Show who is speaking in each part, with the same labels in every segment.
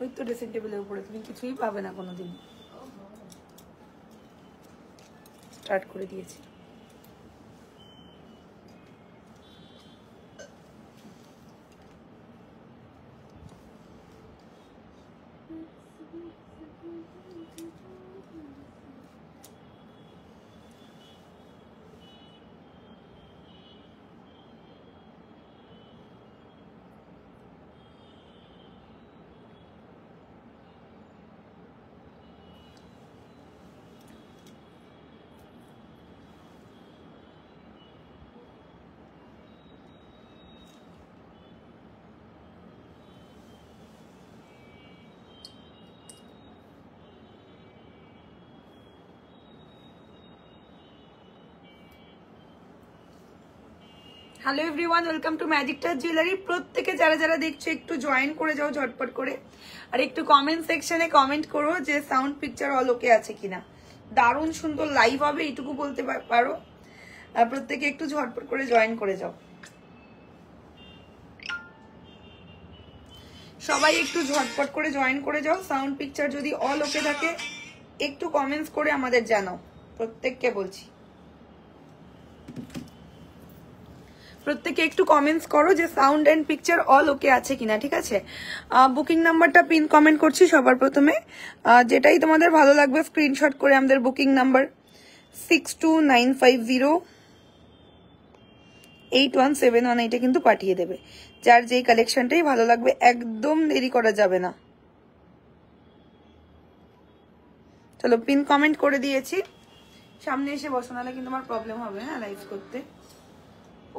Speaker 1: ওই তো ড্রেসিং টেবিলের উপরে তুমি কিছুই পাবে না কোনো দিন স্টার্ট করে দিয়েছি hello everyone welcome to touch jewellery প্রত্যেকে যারা যারা দেখছো একটু জয়েন করে যাও ঝটপট করে আর একটু কমেন্ট সেকশনে কমেন্ট করো যে সাউন্ড পিকচার অল ওকে আছে কিনা দারুণ সুন্দর লাইভ হবে এইটুকু বলতে পারো প্রত্যেকে একটু ঝটপট করে জয়েন করে যাও সবাই একটু ঝটপট করে জয়েন করে যাও সাউন্ড পিকচার যদি অল ওকে থাকে একটু কমেন্টস করে আমাদের জানাও প্রত্যেককে বলছি প্রত্যেকে একটু কমেন্টস করো যে sound and picture all okay আছে কিনা ঠিক আছে বুকিং নাম্বারটা পিন কমেন্ট করছি সবার প্রথমে যেটাই তোমাদের ভালো লাগবে স্ক্রিনশট করে আমাদের booking number six two nine five zero eight one seven one এইটা কিন্তু পাঠিয়ে দেবে যার যেই কালেকশনটাই ভালো লাগবে একদম দেরি করা যাবে না চলো পিন কমেন্ট করে দিয়েছি সামনে এসে বসো নাহলে কিন্তু আমার প্রবলেম হবে হ্যাঁ লাইভ করতে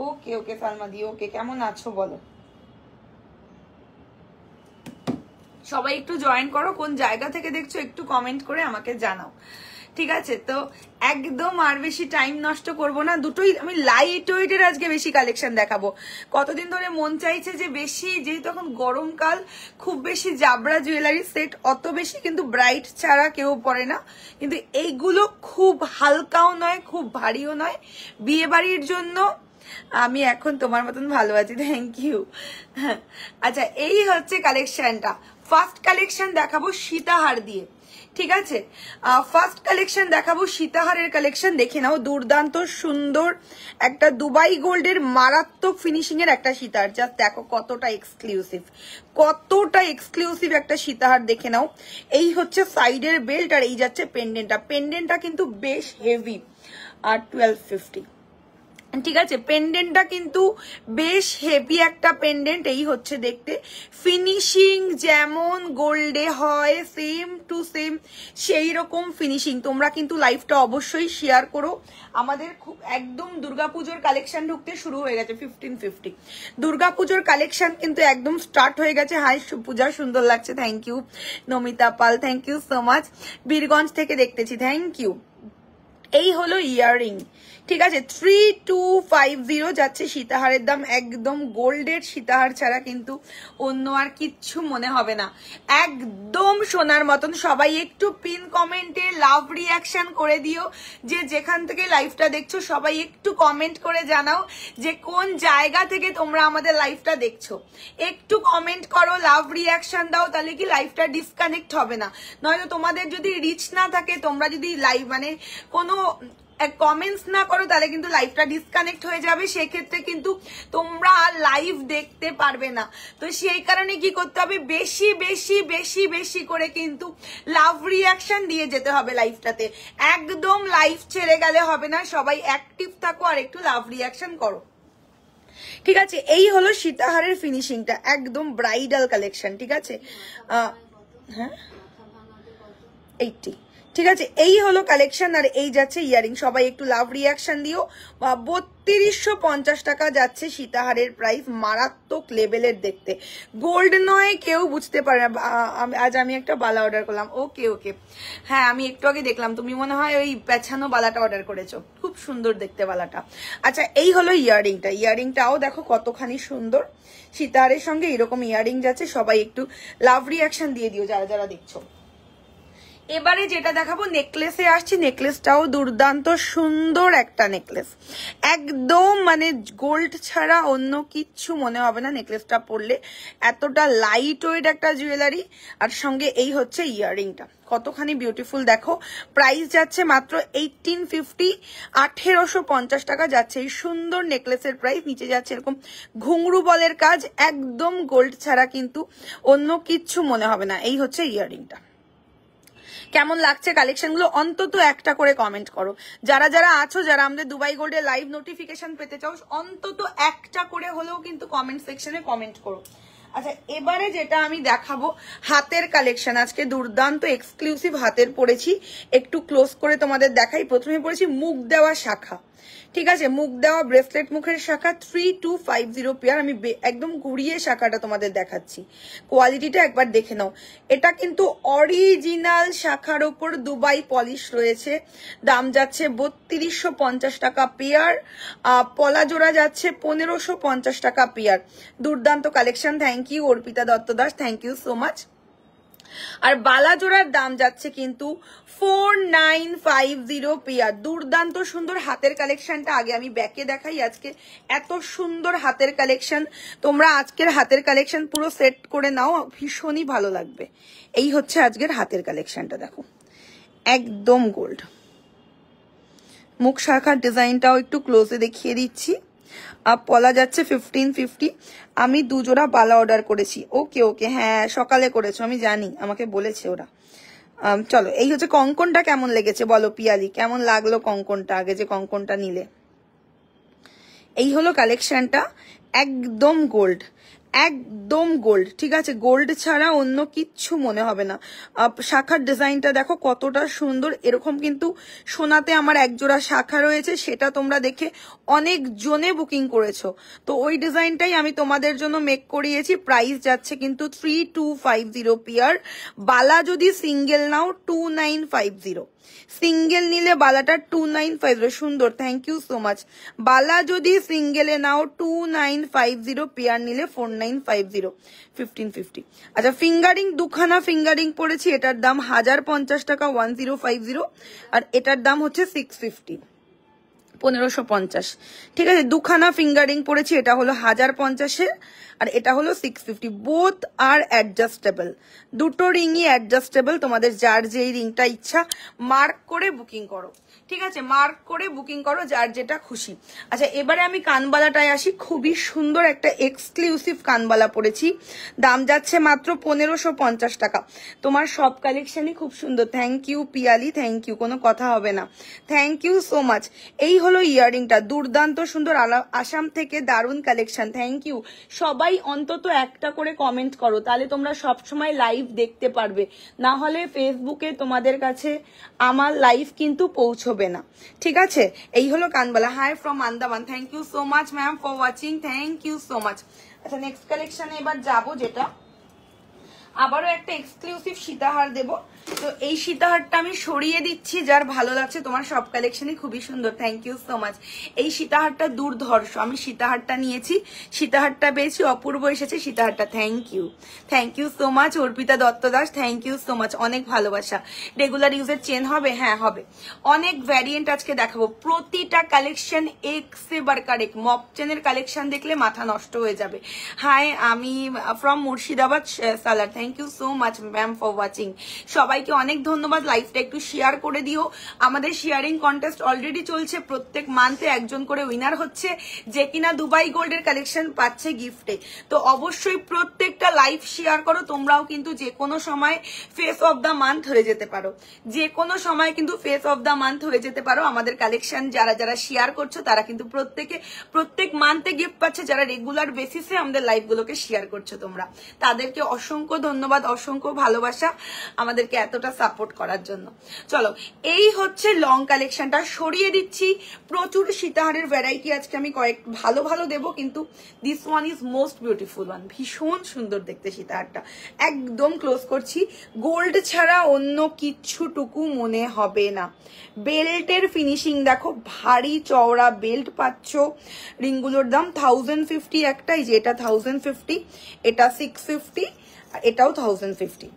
Speaker 1: ওকে ওকে দি ওকে কেমন আছো বলো সবাই একটু জয়েন করো কোন জায়গা থেকে দেখছো একটু কমেন্ট করে আমাকে জানাও ঠিক আছে তো একদম আর বেশি টাইম নষ্ট করব না দুটোই আমি লাইট ওয়েটের আজকে বেশি কালেকশন দেখাবো কতদিন ধরে মন চাইছে যে বেশি যেহেতু এখন গরমকাল খুব বেশি জাবরা জুয়েলারি সেট অত বেশি কিন্তু ব্রাইট ছাড়া কেউ পরে না কিন্তু এইগুলো খুব হালকাও নয় খুব ভারীও নয় বিয়ে বাড়ির জন্য আমি এখন তোমার মতন ভালো আছি থ্যাংক ইউ আচ্ছা এই হচ্ছে কালেকশনটা ফার্স্ট কালেকশন দেখাবো সীতাহার দিয়ে ঠিক আছে ফার্স্ট কালেকশন দেখাবো সীতাহারের কালেকশন দেখে নাও দুর্দান্ত সুন্দর একটা দুবাই গোল্ডের মারাত্মক ফিনিশিং এর একটা সীতাহার জাস্ট দেখো কতটা এক্সক্লুসিভ কতটা এক্সক্লুসিভ একটা সীতাহার দেখে নাও এই হচ্ছে সাইডের বেল্ট আর এই যাচ্ছে পেন্ডেন্টটা পেন্ডেন্টটা কিন্তু বেশ হেভি আর টুয়েলভ ফিফটি ঠিক আছে পেন্ডেন্টটা কিন্তু বেশ হেভি একটা পেন্ডেন্ট এই হচ্ছে দেখতে ফিনিশিং যেমন গোল্ডে হয় সেম টু সেম সেই রকম ফিনিশিং তোমরা কিন্তু লাইফটা অবশ্যই শেয়ার করো আমাদের খুব একদম দুর্গাপুজোর কালেকশন ঢুকতে শুরু হয়ে গেছে ফিফটিন ফিফটি দুর্গাপুজোর কালেকশন কিন্তু একদম স্টার্ট হয়ে গেছে হাই পূজা সুন্দর লাগছে thank you Namita Pal thank you so much Birganj থেকে দেখতেছি থ্যাংক ইউ
Speaker 2: এই হলো ইয়াররিং
Speaker 1: ঠিক আছে থ্রি টু ফাইভ জিরো যাচ্ছে সীতাহারের দাম একদম গোল্ডের সীতাহার ছাড়া কিন্তু অন্য আর কিচ্ছু মনে হবে না একদম সোনার মতন সবাই একটু পিন কমেন্টে লাভ রিয়াকশন করে দিও যে যেখান থেকে লাইভটা দেখছো সবাই একটু কমেন্ট করে জানাও যে কোন জায়গা থেকে তোমরা আমাদের লাইভটা দেখছো একটু কমেন্ট করো লাভ রিয়াকশন দাও তাহলে কি লাইফটা ডিসকানেক্ট হবে না নয়তো তোমাদের যদি রিচ না থাকে তোমরা যদি লাইভ মানে কোনো কমেন্টস না করো তাহলে কিন্তু লাইভটা ডিসকানেক্ট হয়ে যাবে সেক্ষেত্রে কিন্তু তোমরা লাইভ দেখতে পারবে না তো সেই কারণে কি করতে হবে বেশি বেশি বেশি বেশি করে কিন্তু লাভ রিয়াকশন দিয়ে যেতে হবে লাইভটাতে একদম লাইভ ছেড়ে গেলে হবে না সবাই অ্যাক্টিভ থাকো আর একটু লাভ রিয়াকশন করো ঠিক আছে এই হলো সীতাহারের ফিনিশিংটা একদম ব্রাইডাল কালেকশন ঠিক আছে হ্যাঁ এইটি ঠিক আছে এই হলো কালেকশন আর এই যাচ্ছে ইয়ারিং সবাই একটু লাভ রিয়াকশন দিও বত্রিশশো পঞ্চাশ টাকা যাচ্ছে সীতাহারের প্রাইস মারাত্মক লেভেলের দেখতে গোল্ড নয় কেউ বুঝতে পারে না আজ আমি একটা বালা অর্ডার করলাম ওকে ওকে হ্যাঁ আমি একটু আগে দেখলাম তুমি মনে হয় ওই পেছানো বালাটা অর্ডার করেছো খুব সুন্দর দেখতে বালাটা আচ্ছা এই হলো ইয়াররিংটা ইয়াররিংটাও দেখো কতখানি সুন্দর সীতাহারের সঙ্গে এরকম ইয়াররিং যাচ্ছে সবাই একটু লাভ রিয়াকশন দিয়ে দিও যারা যারা দেখছো এবারে যেটা দেখাবো নেকলেসে আসছি নেকলেসটাও দুর্দান্ত সুন্দর একটা নেকলেস একদম মানে গোল্ড ছাড়া অন্য কিচ্ছু মনে হবে না নেকলেসটা পরলে এতটা লাইট ওয়েট একটা জুয়েলারি আর সঙ্গে এই হচ্ছে ইয়াররিংটা কতখানি বিউটিফুল দেখো প্রাইস যাচ্ছে মাত্র এইটিন ফিফটি আঠেরোশো পঞ্চাশ টাকা যাচ্ছে এই সুন্দর নেকলেসের প্রাইস নিচে যাচ্ছে এরকম ঘুংরু বলের কাজ একদম গোল্ড ছাড়া কিন্তু অন্য কিচ্ছু মনে হবে না এই হচ্ছে ইয়াররিংটা কেমন লাগছে কালেকশনগুলো অন্তত একটা করে কমেন্ট করো যারা যারা আছো যারা আমাদের দুবাই গোল্ডে লাইভ নোটিফিকেশন পেতে চাও অন্তত একটা করে হলেও কিন্তু কমেন্ট সেকশনে কমেন্ট করো আচ্ছা এবারে যেটা আমি দেখাবো হাতের কালেকশন আজকে দুর্দান্ত এক্সক্লুসিভ হাতের পড়েছি একটু ক্লোজ করে তোমাদের দেখাই প্রথমে পড়েছি মুখ দেওয়া শাখা ঠিক আছে মুখ দেওয়া ব্রেসলেট মুখের শাখা three two five zero pair আমি একদম ঘুরিয়ে শাখাটা তোমাদের দেখাচ্ছি কোয়ালিটিটা একবার দেখে নাও এটা কিন্তু অরিজিনাল শাখার ওপর দুবাই পলিশ রয়েছে দাম যাচ্ছে বত্রিশশো পঞ্চাশ টাকা পেয়ার পলা জোড়া যাচ্ছে পনেরোশো পঞ্চাশ টাকা পেয়ার দুর্দান্ত collection thank you Arpita Dutta Das thank you so much আর বালাজোড়ার দাম যাচ্ছে কিন্তু four nine five zero pair দুর্দান্ত সুন্দর হাতের কালেকশনটা আগে আমি ব্যাকে দেখাই আজকে এত সুন্দর হাতের কালেকশন তোমরা আজকের হাতের কালেকশন পুরো সেট করে নাও ভীষণই ভালো লাগবে এই হচ্ছে আজকের হাতের কালেকশনটা দেখো একদম গোল্ড মুখ শাখার ডিজাইনটাও একটু ক্লোজে দেখিয়ে দিচ্ছি আপ পলা যাচ্ছে ফিফটিন ফিফটি আমি দুজোড়া বালা অর্ডার করেছি ওকে ওকে হ্যাঁ সকালে করেছো আমি জানি আমাকে বলেছে ওরা চলো এই হচ্ছে কঙ্কনটা কেমন লেগেছে বলো পিয়ালি কেমন লাগলো কঙ্কনটা আগে যে কঙ্কনটা নিলে এই হলো কালেকশনটা একদম গোল্ড একদম গোল্ড ঠিক আছে গোল্ড ছাড়া অন্য কিচ্ছু মনে হবে না শাখার ডিজাইনটা দেখো কতটা সুন্দর এরকম কিন্তু সোনাতে আমার একজোড়া শাখা রয়েছে সেটা তোমরা দেখে অনেক জনে বুকিং করেছো তো ওই ডিজাইনটাই আমি তোমাদের জন্য মেক করিয়েছি প্রাইস যাচ্ছে কিন্তু three two five zero pair বালা যদি সিঙ্গেল নাও two nine five zero single নিলে বালাটা টু নাইন ফাইভ জিরো সুন্দর থ্যাংক ইউ সো মাচ বালা যদি সিঙ্গেলে নাও two nine five zero pair নিলে four nine five zero fifteen fifty আচ্ছা ফিঙ্গারিং দুখানা ফিঙ্গারিং পড়েছি এটার দাম হাজার পঞ্চাশ টাকা ওয়ান জিরো ফাইভ জিরো আর এটার দাম হচ্ছে সিক্স ফিফটি পনেরোশো পঞ্চাশ ঠিক আছে দুখানা ফিঙ্গারিং পড়েছি এটা হলো হাজার পঞ্চাশের আর এটা হলো সিক্স ফিফটি বোথ আর অ্যাডজাস্টেবল দুটো রিংই অ্যাডজাস্টেবল তোমাদের যার যেই রিংটা ইচ্ছা মার্ক করে বুকিং করো ঠিক আছে মার্ক করে বুকিং করো যার যেটা খুশি আচ্ছা এবারে আমি কানবালাটায় আসি খুবই সুন্দর একটা এক্সক্লুসিভ কানবালা পরেছি দাম যাচ্ছে মাত্র পনেরোশো পঞ্চাশ টাকা তোমার সব কালেকশনই খুব সুন্দর thank you Piyali thank you কোনো কথা হবে না থ্যাংক ইউ সো মাচ এই হলো ইয়ারিংটা দুর্দান্ত সুন্দর আসাম থেকে দারুণ কালেকশন থ্যাংক ইউ সবাই সবাই অন্তত একটা করে কমেন্ট করো তাহলে তোমরা সবসময় লাইভ দেখতে পারবে না হলে ফেসবুকে তোমাদের কাছে আমার লাইভ কিন্তু পৌঁছবে না ঠিক আছে এই হলো কানবালা hi from Andaman thank you so much ma'am for watching thank you so much আচ্ছা নেক্সট কালেকশানে এবার যাবো যেটা আবারও একটা এক্সক্লুসিভ সীতাহার দেবো তো এই সীতাহারটা আমি সরিয়ে দিচ্ছি যার ভালো লাগছে তোমার সব কালেকশনই খুবই সুন্দর থ্যাংক ইউ সো মাচ এই সীতাহারটা দুর্ধর্ষ আমি সীতাহারটা নিয়েছি সীতাহারটা পেয়েছি অপূর্ব এসেছে সীতাহারটা thank you thank you so much Arpita Dutta Das thank you so much অনেক ভালোবাসা রেগুলার ইউজের চেন হবে হ্যাঁ হবে অনেক ভ্যারিয়েন্ট আজকে দেখাবো প্রতিটা কালেকশন এক্সে বারকার এক মপ চেনের কালেকশন দেখলে মাথা নষ্ট হয়ে যাবে হাই আমি from Murshidabad Salar thank you so much ma'am for watching সব সবাইকে অনেক ধন্যবাদ লাইফটা একটু শেয়ার করে দিও আমাদের শেয়ারিং কন্টেস্ট অলরেডি চলছে প্রত্যেক মান্থে একজন করে উইনার হচ্ছে যে কিনা দুবাই গোল্ডের কালেকশন পাচ্ছে গিফটে তো অবশ্যই প্রত্যেকটা লাইফ শেয়ার করো তোমরাও কিন্তু যে কোনো সময় ফেস অফ দ্য মান্থ হয়ে যেতে পারো যে কোনো সময় কিন্তু ফেস অফ দ্য মান্থ হয়ে যেতে পারো আমাদের কালেকশন যারা যারা শেয়ার করছো তারা কিন্তু প্রত্যেকে প্রত্যেক মান্থে গিফট পাচ্ছে যারা রেগুলার বেসিসে আমাদের লাইফগুলোকে শেয়ার করছো তোমরা তাদেরকে অসংখ্য ধন্যবাদ অসংখ্য ভালোবাসা আমাদেরকে এতটা সাপোর্ট করার জন্য চলো এই হচ্ছে লং কালেকশনটা সরিয়ে দিচ্ছি প্রচুর সীতাহারের ভ্যারাইটি আজকে আমি কয়েক ভালো ভালো দেব কিন্তু this one is most beautiful one ভীষণ সুন্দর দেখতে সীতাহারটা একদম ক্লোজ করছি গোল্ড ছাড়া অন্য কিচ্ছুটুকু মনে হবে না বেল্টের ফিনিশিং দেখো ভারী চওড়া বেল্ট পাচ্ছ রিংগুলোর দাম থাউজেন্ড ফিফটি একটাই যে এটা থাউজেন্ড ফিফটি এটা সিক্স ফিফটি এটাও থাউজেন্ড ফিফটি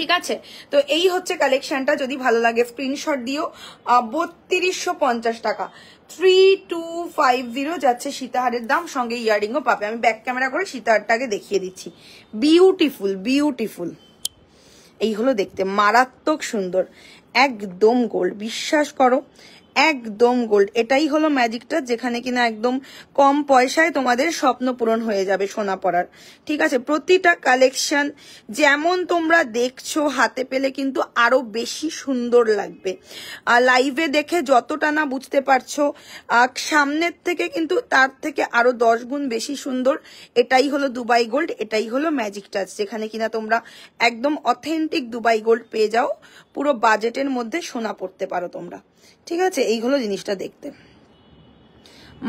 Speaker 1: ঠিক আছে তো এই হচ্ছে কালেকশনটা যদি ভালো লাগে স্ক্রিনশট দিও বত্রিশশো পঞ্চাশ টাকা থ্রি টু ফাইভ জিরো যাচ্ছে সীতাহারের দাম সঙ্গে ইয়ারিংও পাবে আমি ব্যাক ক্যামেরা করে সীতাহারটাকে দেখিয়ে দিচ্ছি বিউটিফুল বিউটিফুল এই হলো দেখতে মারাত্মক সুন্দর একদম গোল্ড বিশ্বাস করো একদম গোল্ড এটাই হলো ম্যাজিকটা যেখানে কিনা একদম কম পয়সায় তোমাদের স্বপ্ন পূরণ হয়ে যাবে সোনা পড়ার ঠিক আছে প্রতিটা কালেকশন যেমন তোমরা দেখছো হাতে পেলে কিন্তু আরো বেশি সুন্দর লাগবে লাইভে দেখে যতটা না বুঝতে পারছো সামনের থেকে কিন্তু তার থেকে আরো দশ গুণ বেশি সুন্দর এটাই হলো দুবাই গোল্ড এটাই হলো ম্যাজিক টাচ যেখানে কিনা তোমরা একদম অথেন্টিক দুবাই গোল্ড পেয়ে যাও পুরো বাজেটের মধ্যে সোনা পড়তে পারো তোমরা ঠিক আছে এইগুলো জিনিসটা দেখতে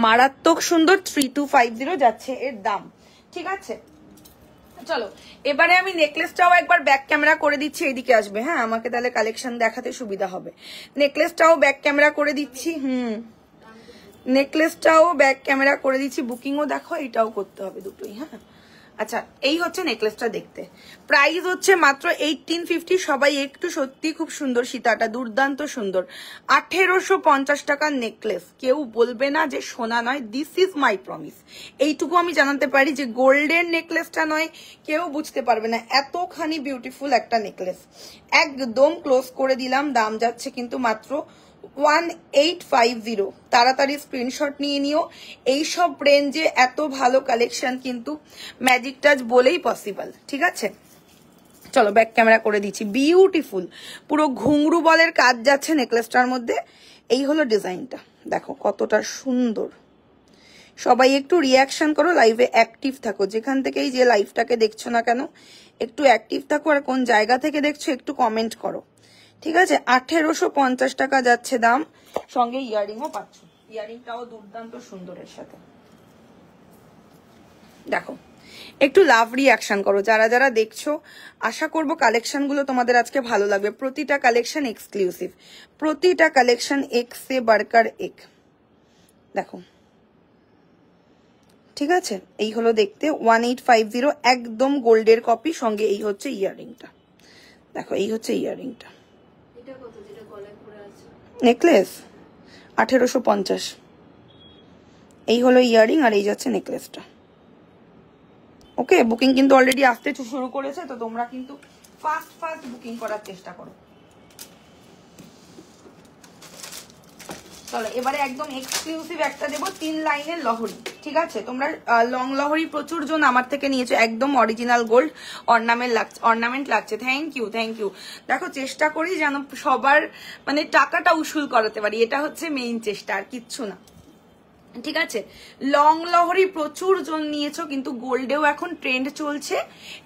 Speaker 1: মারাত্মক সুন্দর থ্রি টু ফাইভ জিরো যাচ্ছে এর দাম ঠিক আছে চলো এবারে আমি নেকলেসটাও একবার ব্যাক ক্যামেরা করে দিচ্ছি এদিকে আসবে হ্যাঁ আমাকে তাহলে কালেকশন দেখাতে সুবিধা হবে নেকলেসটাও ব্যাক ক্যামেরা করে দিচ্ছি হুম নেকলেসটাও ব্যাক ক্যামেরা করে দিচ্ছি বুকিংও দেখো এটাও করতে হবে দুটোই হ্যাঁ আচ্ছা এই হচ্ছে নেকলেসটা দেখতে প্রাইস হচ্ছে মাত্র এইটিন ফিফটি সবাই একটু সত্যি খুব সুন্দর সীতাটা দুর্দান্ত সুন্দর আঠেরোশো পঞ্চাশ টাকার নেকলেস কেউ বলবে না যে সোনা নয় দিস ইজ মাই প্রমিস এইটুকু আমি জানাতে পারি যে গোল্ডের নেকলেসটা নয় কেউ বুঝতে পারবে না এতখানি বিউটিফুল একটা নেকলেস একদম ক্লোজ করে দিলাম দাম যাচ্ছে কিন্তু মাত্র ওয়ান এইট ফাইভ জিরো তাড়াতাড়ি স্ক্রিনশট নিয়ে নিও এইসব রেঞ্জে এত ভালো কালেকশন কিন্তু ম্যাজিক টাচ বলেই পসিবল ঠিক আছে চলো ব্যাক ক্যামেরা করে দিচ্ছি বিউটিফুল পুরো ঘুংরু বলের কাজ যাচ্ছে নেকলেসটার মধ্যে এই হলো ডিজাইনটা দেখো কতটা সুন্দর সবাই একটু রিয়াকশন করো লাইভে অ্যাক্টিভ থাকো যেখান থেকেই যে লাইভটাকে দেখছো না কেন একটু অ্যাক্টিভ থাকো আর কোন জায়গা থেকে দেখছো একটু কমেন্ট করো ঠিক আছে আঠেরোশো পঞ্চাশ টাকা যাচ্ছে দাম সঙ্গে ইয়ারিংও পাচ্ছ ইয়ারিংটাও দুর্দান্ত সুন্দরের সাথে দেখো একটু লাভ রিয়াকশন করো যারা যারা দেখছো আশা করব গুলো তোমাদের আজকে ভালো লাগবে প্রতিটা কালেকশন এক্সক্লুসিভ প্রতিটা কালেকশন এক্স এ বার্কার এক দেখো ঠিক আছে এই হলো দেখতে ওয়ান এইট ফাইভ জিরো একদম গোল্ডের কপি সঙ্গে এই হচ্ছে ইয়াররিংটা দেখো এই হচ্ছে ইয়াররিংটা নেকলেস আঠেরোশো পঞ্চাশ এই হলো ইয়াররিং আর এই যাচ্ছে নেকলেসটা ওকে বুকিং কিন্তু অলরেডি আসতে শুরু করেছে তো তোমরা কিন্তু ফাস্ট ফাস্ট বুকিং করার চেষ্টা করো চলো এবারে একদম এক্সক্লুসিভ একটা দেবো তিন লাইনের লহরি ঠিক আছে তোমরা লং লহরি প্রচুর জন আমার থেকে নিয়েছো একদম অরিজিনাল গোল্ড অর্নামেন্ট লাগছে অর্নামেন্ট লাগছে থ্যাংক ইউ থ্যাংক ইউ দেখো চেষ্টা করি যেন সবার মানে টাকাটা উসুল করাতে পারি এটা হচ্ছে মেইন চেষ্টা আর কিচ্ছু না ঠিক আছে লং লহরি প্রচুর জন নিয়েছো কিন্তু গোল্ডেও এখন ট্রেন্ড চলছে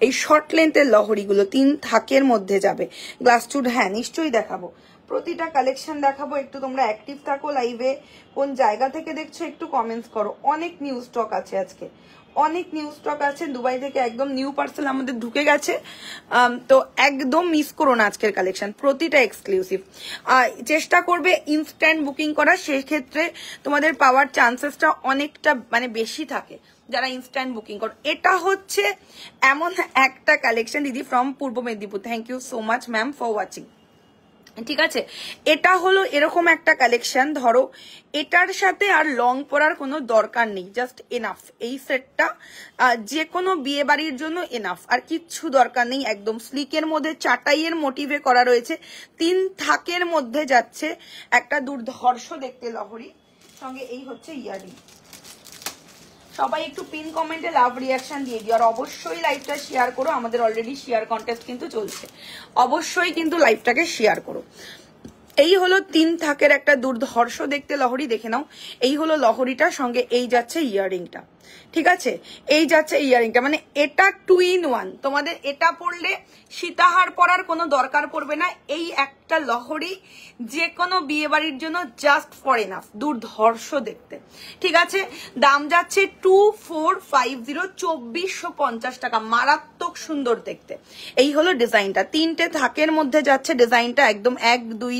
Speaker 1: এই শর্ট লেন্থের লহরিগুলো তিন থাকের মধ্যে যাবে গ্লাস চুড হ্যাঁ নিশ্চয়ই দেখাবো প্রতিটা কালেকশন দেখাবো একটু তোমরা অ্যাক্টিভ থাকো লাইভে কোন জায়গা থেকে দেখছো একটু কমেন্টস করো অনেক নিউ স্টক আছে আজকে অনেক নিউ স্টক আছে দুবাই থেকে একদম নিউ পার্সেল আমাদের ঢুকে গেছে তো একদম মিস করো না আজকের কালেকশন প্রতিটা এক্সক্লুসিভ চেষ্টা করবে ইনস্ট্যান্ট বুকিং সেই সেক্ষেত্রে তোমাদের পাওয়ার চান্সেসটা অনেকটা মানে বেশি থাকে যারা ইনস্ট্যান্ট বুকিং করো এটা হচ্ছে এমন একটা কালেকশন দিদি from Purba Medinipur thank you so much ma'am for watching ঠিক আছে এটা হলো এরকম একটা কালেকশন ধরো এটার সাথে আর লং পরার কোনো দরকার নেই জাস্ট এনাফ এই সেটটা যে কোনো বিয়ে বাড়ির জন্য এনাফ আর কিচ্ছু দরকার নেই একদম স্লিকের মধ্যে চাটাইয়ের মোটিভে করা রয়েছে তিন থাকের মধ্যে যাচ্ছে একটা দুর্ধর্ষ দেখতে লহরি সঙ্গে এই হচ্ছে ইয়ারিং সবাই একটু পিন কমেন্টে লাভ রিয়াকশন দিয়ে দিও আর অবশ্যই লাইভটা শেয়ার করো আমাদের অলরেডি শেয়ার কন্টেস্ট কিন্তু চলছে অবশ্যই কিন্তু লাইভটাকে শেয়ার করো এই হলো তিন থাকের একটা দুর্ধর্ষ দেখতে লহরি দেখে নাও এই হলো লহরিটা সঙ্গে এই যাচ্ছে ইয়াররিংটা ঠিক আছে এই যাচ্ছে ইয়ারিংটা মানে এটা টু ইন ওয়ান তোমাদের এটা পড়লে সীতাহার পরার কোনো দরকার পড়বে না এই একটা লহরি যে কোনো বিয়ে বাড়ির জন্য জাস্ট ফর এনাফ দুর্ধর্ষ দেখতে ঠিক আছে দাম যাচ্ছে টু ফোর ফাইভ জিরো চব্বিশশো পঞ্চাশ টাকা মারাত্মক সুন্দর দেখতে এই হলো ডিজাইনটা তিনটে থাকের মধ্যে যাচ্ছে ডিজাইনটা একদম এক দুই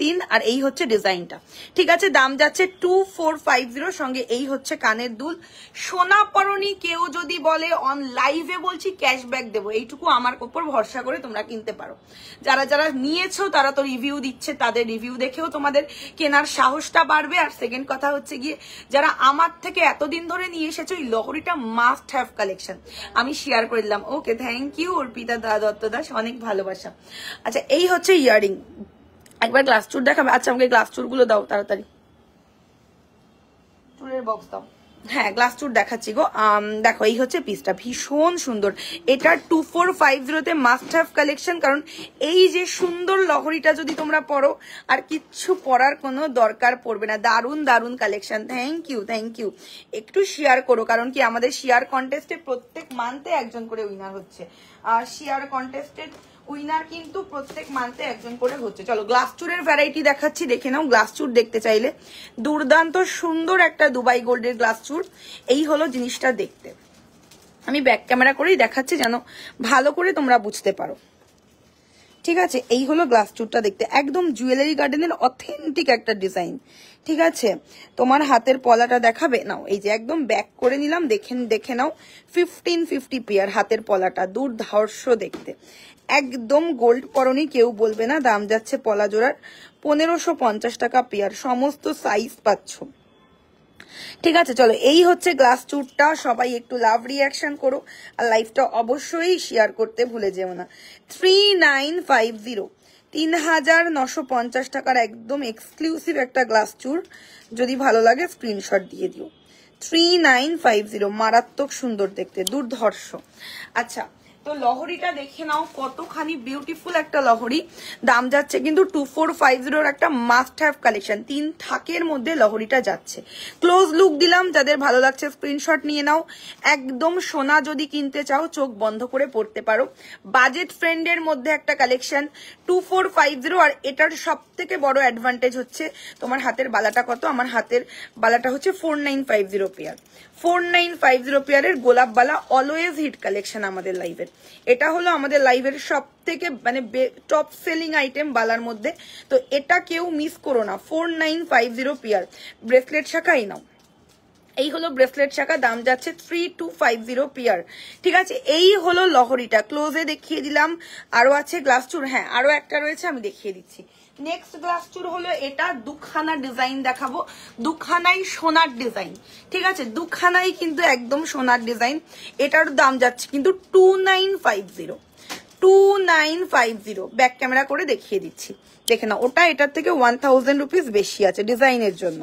Speaker 1: তিন আর এই হচ্ছে ডিজাইনটা ঠিক আছে দাম যাচ্ছে টু ফোর ফাইভ জিরো সঙ্গে এই হচ্ছে কানের দুল সোনা পরনি কেউ যদি বলে অন লাইভে বলছি ক্যাশব্যাক দেবো এইটুকু আমার ওপর ভরসা করে তোমরা কিনতে পারো যারা যারা নিয়েছো তারা তো রিভিউ দিচ্ছে তাদের রিভিউ দেখেও তোমাদের কেনার সাহসটা বাড়বে আর সেকেন্ড কথা হচ্ছে গিয়ে যারা আমার থেকে এতদিন ধরে নিয়ে এসেছো এই লহরিটা মাস্ট হ্যাভ কালেকশন আমি শেয়ার করে দিলাম ওকে থ্যাংক ইউ অর্পিতা দা দত্ত দাস অনেক ভালোবাসা আচ্ছা এই হচ্ছে ইয়ারিং একবার গ্লাস চুর দেখাবে আচ্ছা আমাকে গ্লাস চুরগুলো দাও তাড়াতাড়ি চুরের বক্স দাও হ্যাঁ গ্লাস টুর দেখাচ্ছি গো দেখো এই হচ্ছে পিসটা ভীষণ সুন্দর এটা টু ফোর ফাইভ জিরোতে মাস্ট হ্যাভ কালেকশন কারণ এই যে সুন্দর লহরিটা যদি তোমরা পরো আর কিচ্ছু পরার কোনো দরকার পড়বে না দারুণ দারুণ collection thank you thank you একটু শেয়ার করো কারণ কি আমাদের শেয়ার কন্টেস্টে প্রত্যেক মান্থে একজন করে উইনার হচ্ছে আর শেয়ার কন্টেস্টের উইনার কিন্তু প্রত্যেক মান্থে একজন করে হচ্ছে চলো গ্লাস চুরের ভ্যারাইটি দেখাচ্ছি দেখে নাও গ্লাস চুর দেখতে চাইলে দুর্দান্ত সুন্দর একটা দুবাই গোল্ডের গ্লাস চুর এই হলো জিনিসটা দেখতে আমি ব্যাক ক্যামেরা করেই দেখাচ্ছি যেন ভালো করে তোমরা বুঝতে পারো ঠিক আছে এই হলো গ্লাস চুরটা দেখতে একদম জুয়েলারি গার্ডেনের অথেন্টিক একটা ডিজাইন ঠিক আছে তোমার হাতের পলাটা দেখাবে নাও এই যে একদম ব্যাক করে নিলাম দেখেন দেখে নাও ফিফটিন ফিফটি পিয়ার হাতের পলাটা দুর্ধর্ষ দেখতে একদম গোল্ড পরনি কেউ বলবে না দাম যাচ্ছে পলা জোড়ার পনেরোশো পঞ্চাশ টাকা পেয়ার সমস্ত সাইজ পাচ্ছ ঠিক আছে চলো এই হচ্ছে গ্লাস চুরটা সবাই একটু লাভ রিয়াকশন করো আর লাইফটা অবশ্যই শেয়ার করতে ভুলে যেও না থ্রি নাইন ফাইভ জিরো তিন হাজার নশো পঞ্চাশ টাকার একদম এক্সক্লুসিভ একটা গ্লাস চুর যদি ভালো লাগে স্ক্রিনশট দিয়ে দিও থ্রি নাইন ফাইভ জিরো মারাত্মক সুন্দর দেখতে দুর্ধর্ষ আচ্ছা তো লহরিটা দেখে নাও কতখানি বিউটিফুল একটা লহরি দাম যাচ্ছে কিন্তু টু ফোর ফাইভ জিরোর একটা মাস্ট হ্যাভ কালেকশন তিন থাকের মধ্যে লহরিটা যাচ্ছে ক্লোজ লুক দিলাম যাদের ভালো লাগছে স্ক্রিনশট নিয়ে নাও একদম সোনা যদি কিনতে চাও চোখ বন্ধ করে পড়তে পারো বাজেট ফ্রেন্ডের মধ্যে একটা collection two four five zero আর এটার সব থেকে বড় অ্যাডভান্টেজ হচ্ছে তোমার হাতের বালাটা কত আমার হাতের বালাটা হচ্ছে four nine five zero pair four nine five zero পেয়ারের গোলাপ বালা অলওয়েজ হিট কালেকশন আমাদের লাইভের এটা হলো আমাদের লাইভের সব থেকে মানে টপ সেলিং আইটেম বালার মধ্যে তো এটা কেউ মিস করো না four nine five zero pair bracelet শাখাই নাও এই হলো ব্রেসলেট শাখা দাম যাচ্ছে three two five zero pair ঠিক আছে এই হলো লহরিটা ক্লোজে দেখিয়ে দিলাম আরও আছে গ্লাস চুর হ্যাঁ আরও একটা রয়েছে আমি দেখিয়ে দিচ্ছি নেক্সট গ্লাস চুর হলো এটা দুখানা ডিজাইন দেখাবো দুখানাই সোনার ডিজাইন ঠিক আছে দুখানাই কিন্তু একদম সোনার ডিজাইন এটার দাম যাচ্ছে কিন্তু two nine five zero two nine five zero back camera করে দেখিয়ে দিচ্ছি দেখে না ওটা এটার থেকে ওয়ান থাউজেন্ড রুপিস বেশি আছে ডিজাইনের জন্য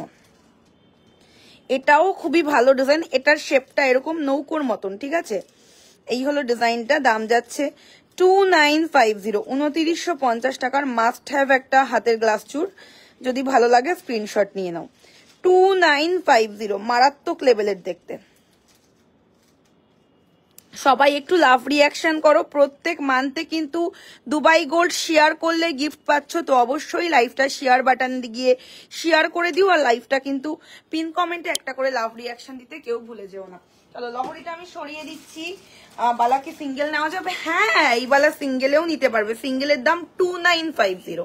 Speaker 1: এটাও খুবই ভালো ডিজাইন এটার শেপটা এরকম নৌকোর মতন ঠিক আছে এই হলো ডিজাইনটা দাম যাচ্ছে টু নাইন ফাইভ জিরো উনতিরিশশো পঞ্চাশ টাকার মাস্ট হ্যাভ একটা হাতের গ্লাস চুর যদি ভালো লাগে স্ক্রিনশট নিয়ে নাও টু নাইন ফাইভ জিরো মারাত্মক লেভেলের দেখতে সবাই একটু লাভ রিয়াকশন করো প্রত্যেক মান্থে কিন্তু দুবাই গোল্ড শেয়ার করলে গিফট পাচ্ছ তো অবশ্যই লাইফটা শেয়ার বাটন গিয়ে শেয়ার করে দিও আর লাইফটা কিন্তু পিন কমেন্টে একটা করে লাভ রিয়াকশন দিতে কেউ ভুলে যেও না চলো লহরিটা আমি সরিয়ে দিচ্ছি বালা কি সিঙ্গেল নেওয়া যাবে হ্যাঁ এই বালা সিঙ্গেলেও নিতে পারবে সিঙ্গেলের দাম টু নাইন ফাইভ জিরো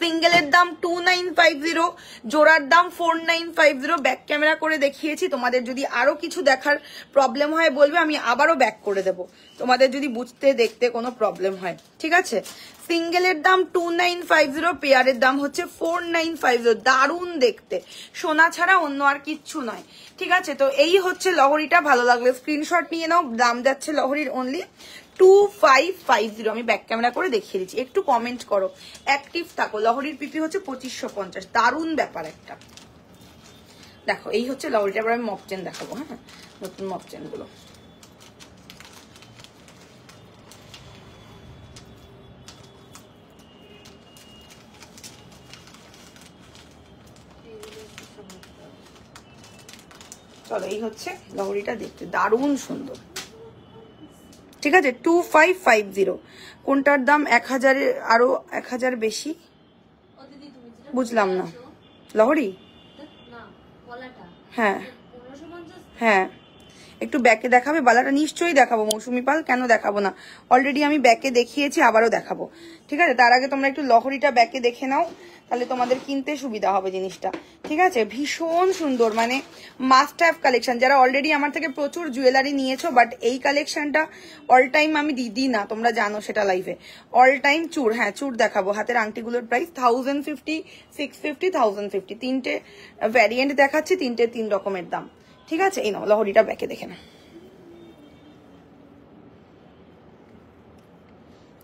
Speaker 1: সিঙ্গেলের দাম টু নাইন ফাইভ জিরো জোড়ার দাম four nine five zero back camera করে দেখিয়েছি তোমাদের যদি আরও কিছু দেখার প্রবলেম হয় বলবে আমি আবারও ব্যাক করে দেব তোমাদের যদি বুঝতে দেখতে কোনো প্রবলেম হয় ঠিক আছে সিঙ্গেলের দাম টু নাইন ফাইভ জিরো পেয়ারের দাম হচ্ছে ফোর নাইন ফাইভ জিরো দারুণ দেখতে সোনা ছাড়া অন্য আর কিচ্ছু নয় ঠিক আছে তো এই হচ্ছে লহরিটা ভালো লাগলে স্ক্রিনশট নিয়ে নাও দাম যাচ্ছে লহরির only two five five zero আমি ব্যাক ক্যামেরা করে দেখিয়ে দিচ্ছি একটু কমেন্ট করো অ্যাক্টিভ থাকো লহরির পিপি হচ্ছে পঁচিশশো পঞ্চাশ দারুণ ব্যাপার একটা দেখো এই হচ্ছে লহরিটা এবার আমি মপচেন দেখাবো হ্যাঁ নতুন গুলো চলো এই হচ্ছে লহরিটা দেখতে দারুণ সুন্দর ঠিক আছে টু ফাইভ ফাইভ জিরো কোনটার দাম এক হাজারের আরও এক হাজার বেশি বুঝলাম না লহরি হ্যাঁ হ্যাঁ একটু ব্যাকে দেখাবে বালাটা নিশ্চয়ই দেখাবো মৌসুমি পাল কেন দেখাবো না অলরেডি আমি ব্যাকে দেখিয়েছি আবারও দেখাবো ঠিক আছে তার আগে তোমরা একটু লহরিটা ব্যাকে দেখে নাও তাহলে তোমাদের কিনতে সুবিধা হবে জিনিসটা ঠিক আছে ভীষণ সুন্দর মানে মাস্ট হ্যাভ কালেকশন যারা অলরেডি আমার থেকে প্রচুর জুয়েলারি নিয়েছো বাট এই কালেকশনটা অল টাইম আমি দিদি না তোমরা জানো সেটা লাইফে অল টাইম চুর হ্যাঁ চুর দেখাবো হাতের আংটিগুলোর price thousand fifty six fifty thousand fifty তিনটে ভ্যারিয়েন্ট দেখাচ্ছি তিনটে তিন রকমের দাম ঠিক আছে এই নাও লহরিটা ব্যাকে দেখে না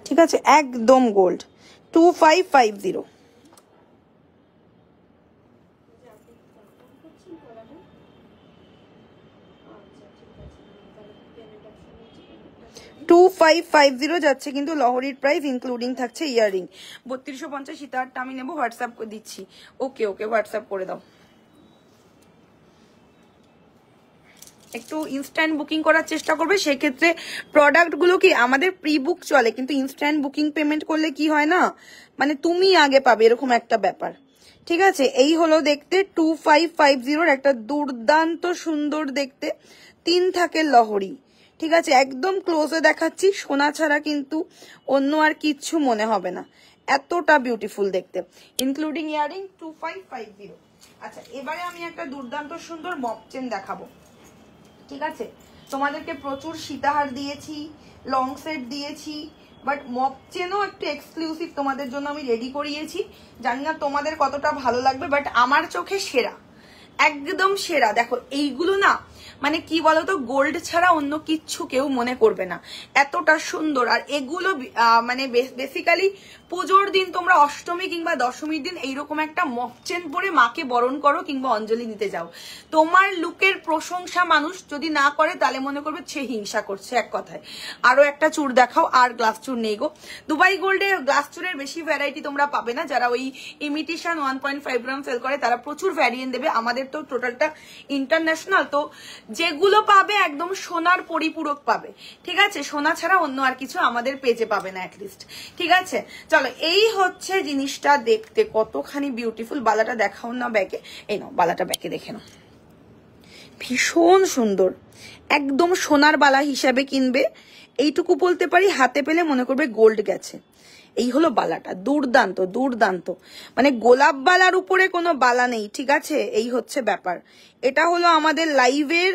Speaker 1: ঠিক আছে একদম gold two five five zero two five five zero যাচ্ছে কিন্তু লহরির প্রাইস ইনক্লুডিং থাকছে ইয়াররিং বত্রিশশো পঞ্চাশ সীতাহারটা আমি নেবো হোয়াটসঅ্যাপ দিচ্ছি ওকে ওকে হোয়াটসঅ্যাপ করে দাও একটু ইনস্ট্যান্ট বুকিং করার চেষ্টা করবে সেক্ষেত্রে প্রোডাক্টগুলো কি আমাদের প্রি বুক চলে কিন্তু ইনস্ট্যান্ট বুকিং পেমেন্ট করলে কি হয় না মানে তুমি আগে পাবে এরকম একটা ব্যাপার ঠিক আছে এই হলো দেখতে টু ফাইভ ফাইভ জিরোর একটা দুর্দান্ত সুন্দর দেখতে তিন থাকে লহরি ঠিক আছে একদম ক্লোজে দেখাচ্ছি সোনা ছাড়া কিন্তু অন্য আর কিচ্ছু মনে হবে না এতটা বিউটিফুল দেখতে including earring two five five zero আচ্ছা এবারে আমি একটা দুর্দান্ত সুন্দর মপচেন দেখাবো ঠিক আছে তোমাদেরকে প্রচুর সীতাহার দিয়েছি লং সেট দিয়েছি বাট মপ চেনও একটু এক্সক্লুসিভ তোমাদের জন্য আমি রেডি করিয়েছি জানি না তোমাদের কতটা ভালো লাগবে বাট আমার চোখে সেরা একদম সেরা দেখো এইগুলো না মানে কি বলতো গোল্ড ছাড়া অন্য কিচ্ছু কেউ মনে করবে না এতটা সুন্দর আর এগুলো মানে বেসিক্যালি পুজোর দিন তোমরা অষ্টমী কিংবা দশমীর দিন এইরকম একটা মকচেন পরে মাকে বরণ করো কিংবা অঞ্জলি দিতে যাও তোমার লুকের প্রশংসা মানুষ যদি না করে তাহলে মনে করবে সে হিংসা করছে এক কথায় আরো একটা চুর দেখাও আর গ্লাস চুর নেই গো দুবাই গোল্ডে গ্লাস চুরের বেশি ভ্যারাইটি তোমরা পাবে না যারা ওই imitation one point five gram sell করে তারা প্রচুর ভ্যারিয়েন্ট দেবে আমাদের তো টোটালটা ইন্টারন্যাশনাল তো যেগুলো পাবে একদম সোনার পরিপূরক পাবে ঠিক আছে সোনা ছাড়া অন্য আর কিছু আমাদের পেজে পাবে না অ্যাটলিস্ট ঠিক আছে চলো এই হচ্ছে জিনিসটা দেখতে কতখানি বিউটিফুল বালাটা দেখাও না ব্যাকে এই নাও বালাটা ব্যাকে দেখে নাও ভীষণ সুন্দর একদম সোনার বালা হিসাবে কিনবে এইটুকু বলতে পারি হাতে পেলে মনে করবে গোল্ড গেছে এই হলো বালাটা দুর্দান্ত দুর্দান্ত মানে গোলাপ বালার উপরে কোনো বালা নেই ঠিক আছে এই হচ্ছে ব্যাপার এটা হলো আমাদের লাইভের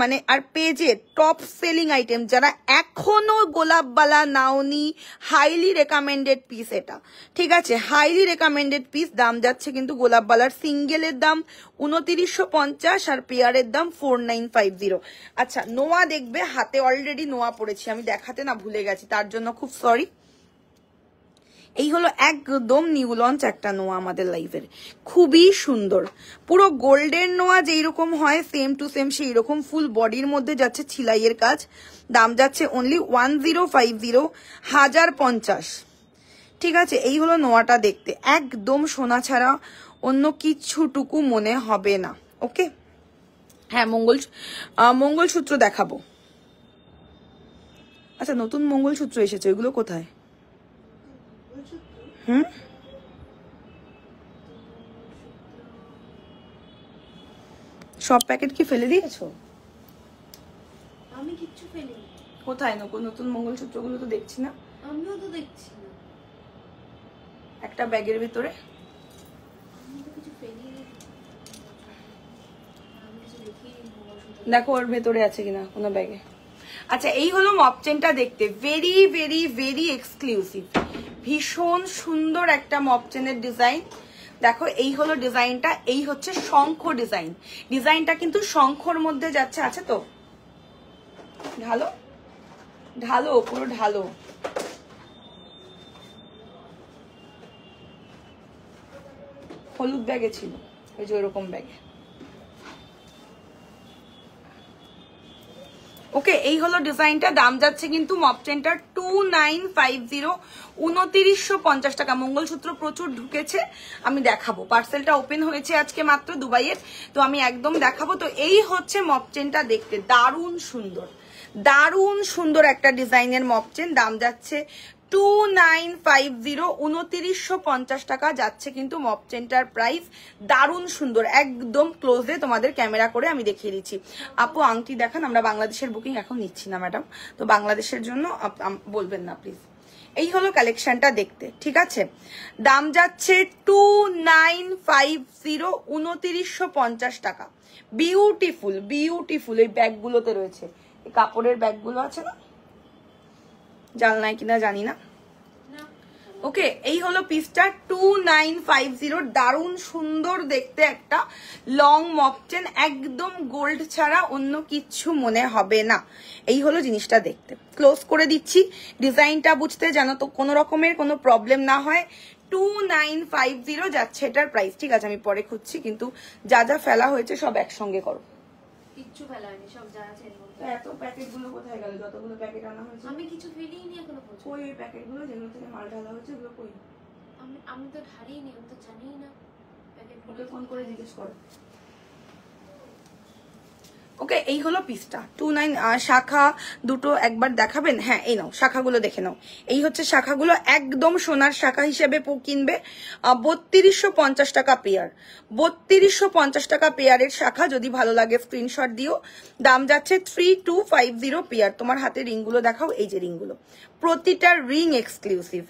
Speaker 1: মানে আর পেজের টপ সেলিং আইটেম যারা এখনো গোলাপ বালা নাওনি হাইলি রেকমেন্ডেড পিস এটা ঠিক আছে হাইলি রেকমেন্ডেড পিস দাম যাচ্ছে কিন্তু গোলাপ বালার সিঙ্গেলের দাম উনতিরিশশো পঞ্চাশ আর পেয়ারের দাম ফোর নাইন ফাইভ জিরো আচ্ছা নোয়া দেখবে হাতে অলরেডি নোয়া পড়েছি আমি দেখাতে না ভুলে গেছি তার জন্য খুব সরি এই হলো একদম নিউ লঞ্চ একটা নোয়া আমাদের লাইফের খুবই সুন্দর পুরো গোল্ডেন নোয়া যেই রকম হয় সেম টু সেম সেই রকম ফুল বডির মধ্যে যাচ্ছে ছিলাইয়ের কাজ দাম যাচ্ছে only one zero five zero হাজার পঞ্চাশ ঠিক আছে এই হলো নোয়াটা দেখতে একদম সোনা ছাড়া অন্য কিছুটুকু মনে হবে না ওকে হ্যাঁ মঙ্গল মঙ্গলসূত্র দেখাবো আচ্ছা নতুন মঙ্গলসূত্র এসেছে ওইগুলো কোথায় হুম সব প্যাকেট কি ফেলে দিয়েছো আমি কিচ্ছু ফেলিনি কোথায় নতুন নতুন মঙ্গলসূত্রগুলো তো দেখছি না আমিও তো দেখছি না একটা ব্যাগের ভিতরে দেখো ওর ভেতরে আছে কিনা কোনো ব্যাগে আচ্ছা এই হলো মপচেনটা দেখতে ভেরি ভেরি ভেরি এক্সক্লুসিভ ভীষণ সুন্দর একটা মপচেনের ডিজাইন দেখো এই হলো ডিজাইনটা এই হচ্ছে শঙ্খ ডিজাইন ডিজাইনটা কিন্তু শঙ্খর মধ্যে যাচ্ছে আছে তো ঢালো ঢালো পুরো ঢালো হলুদ ব্যাগে ছিল ওই যে ওরকম ব্যাগে ওকে এই হলো ডিজাইনটা দাম যাচ্ছে কিন্তু mop center two nine five zero উনতিরিশশো পঞ্চাশ টাকা মঙ্গলসূত্র প্রচুর ঢুকেছে আমি দেখাবো পার্সেলটা ওপেন হয়েছে আজকে মাত্র দুবাইয়ের তো আমি একদম দেখাবো তো এই হচ্ছে মপ চেনটা দেখতে দারুণ সুন্দর দারুণ সুন্দর একটা ডিজাইনের মপ চেন দাম যাচ্ছে টু নাইন ফাইভ জিরো উনতিরিশশো পঞ্চাশ টাকা যাচ্ছে কিন্তু মপ চেনটার প্রাইস দারুণ সুন্দর একদম ক্লোজে তোমাদের ক্যামেরা করে আমি দেখিয়ে দিচ্ছি আপু আংটি দেখান আমরা বাংলাদেশের বুকিং এখন নিচ্ছি না ম্যাডাম তো বাংলাদেশের জন্য বলবেন না প্লিজ এই হলো কালেকশনটা দেখতে ঠিক আছে দাম যাচ্ছে টু নাইন ফাইভ জিরো উনতিরিশশো পঞ্চাশ টাকা বিউটিফুল বিউটিফুল এই ব্যাগগুলোতে রয়েছে এই কাপড়ের ব্যাগগুলো আছে না জানলায় কিনা জানি না ওকে এই হলো পিসটা টু নাইন ফাইভ জিরো দারুণ সুন্দর দেখতে একটা লং মপচেন একদম গোল্ড ছাড়া অন্য কিছু মনে হবে না এই হলো জিনিসটা দেখতে ক্লোজ করে দিচ্ছি ডিজাইনটা বুঝতে যেন তো কোনো রকমের কোনো প্রবলেম না হয় টু নাইন ফাইভ জিরো যাচ্ছে এটার প্রাইস ঠিক আছে আমি পরে খুঁজছি কিন্তু যা যা ফেলা হয়েছে সব একসঙ্গে করো কিচ্ছু ফেলা হয়নি সব যা তো এত প্যাকেটগুলো কোথায় গেল যতগুলো প্যাকেট আনা হয়েছে আমি কিছু ফেলেই নি এখনো পর্যন্ত ওই প্যাকেটগুলো যেগুলো থেকে মাল ঢালা হয়েছে ওগুলো কই
Speaker 2: আমি আমি তো ঢালিই নি আমি তো জানিই না প্যাকেটগুলো ফোন করে
Speaker 1: জিজ্ঞেস করো ওকে এই হলো পিসটা টু নাইন শাখা দুটো একবার দেখাবেন হ্যাঁ এই নাও শাখাগুলো দেখে নাও এই হচ্ছে শাখাগুলো একদম সোনার শাখা হিসেবে কিনবে বত্রিশশো পঞ্চাশ টাকা পেয়ার বত্রিশশো পঞ্চাশ টাকা পেয়ারের শাখা যদি ভালো লাগে স্ক্রিনশট দিও দাম যাচ্ছে three two five zero pair তোমার হাতে রিংগুলো দেখাও এই যে রিংগুলো প্রতিটা রিং এক্সক্লুসিভ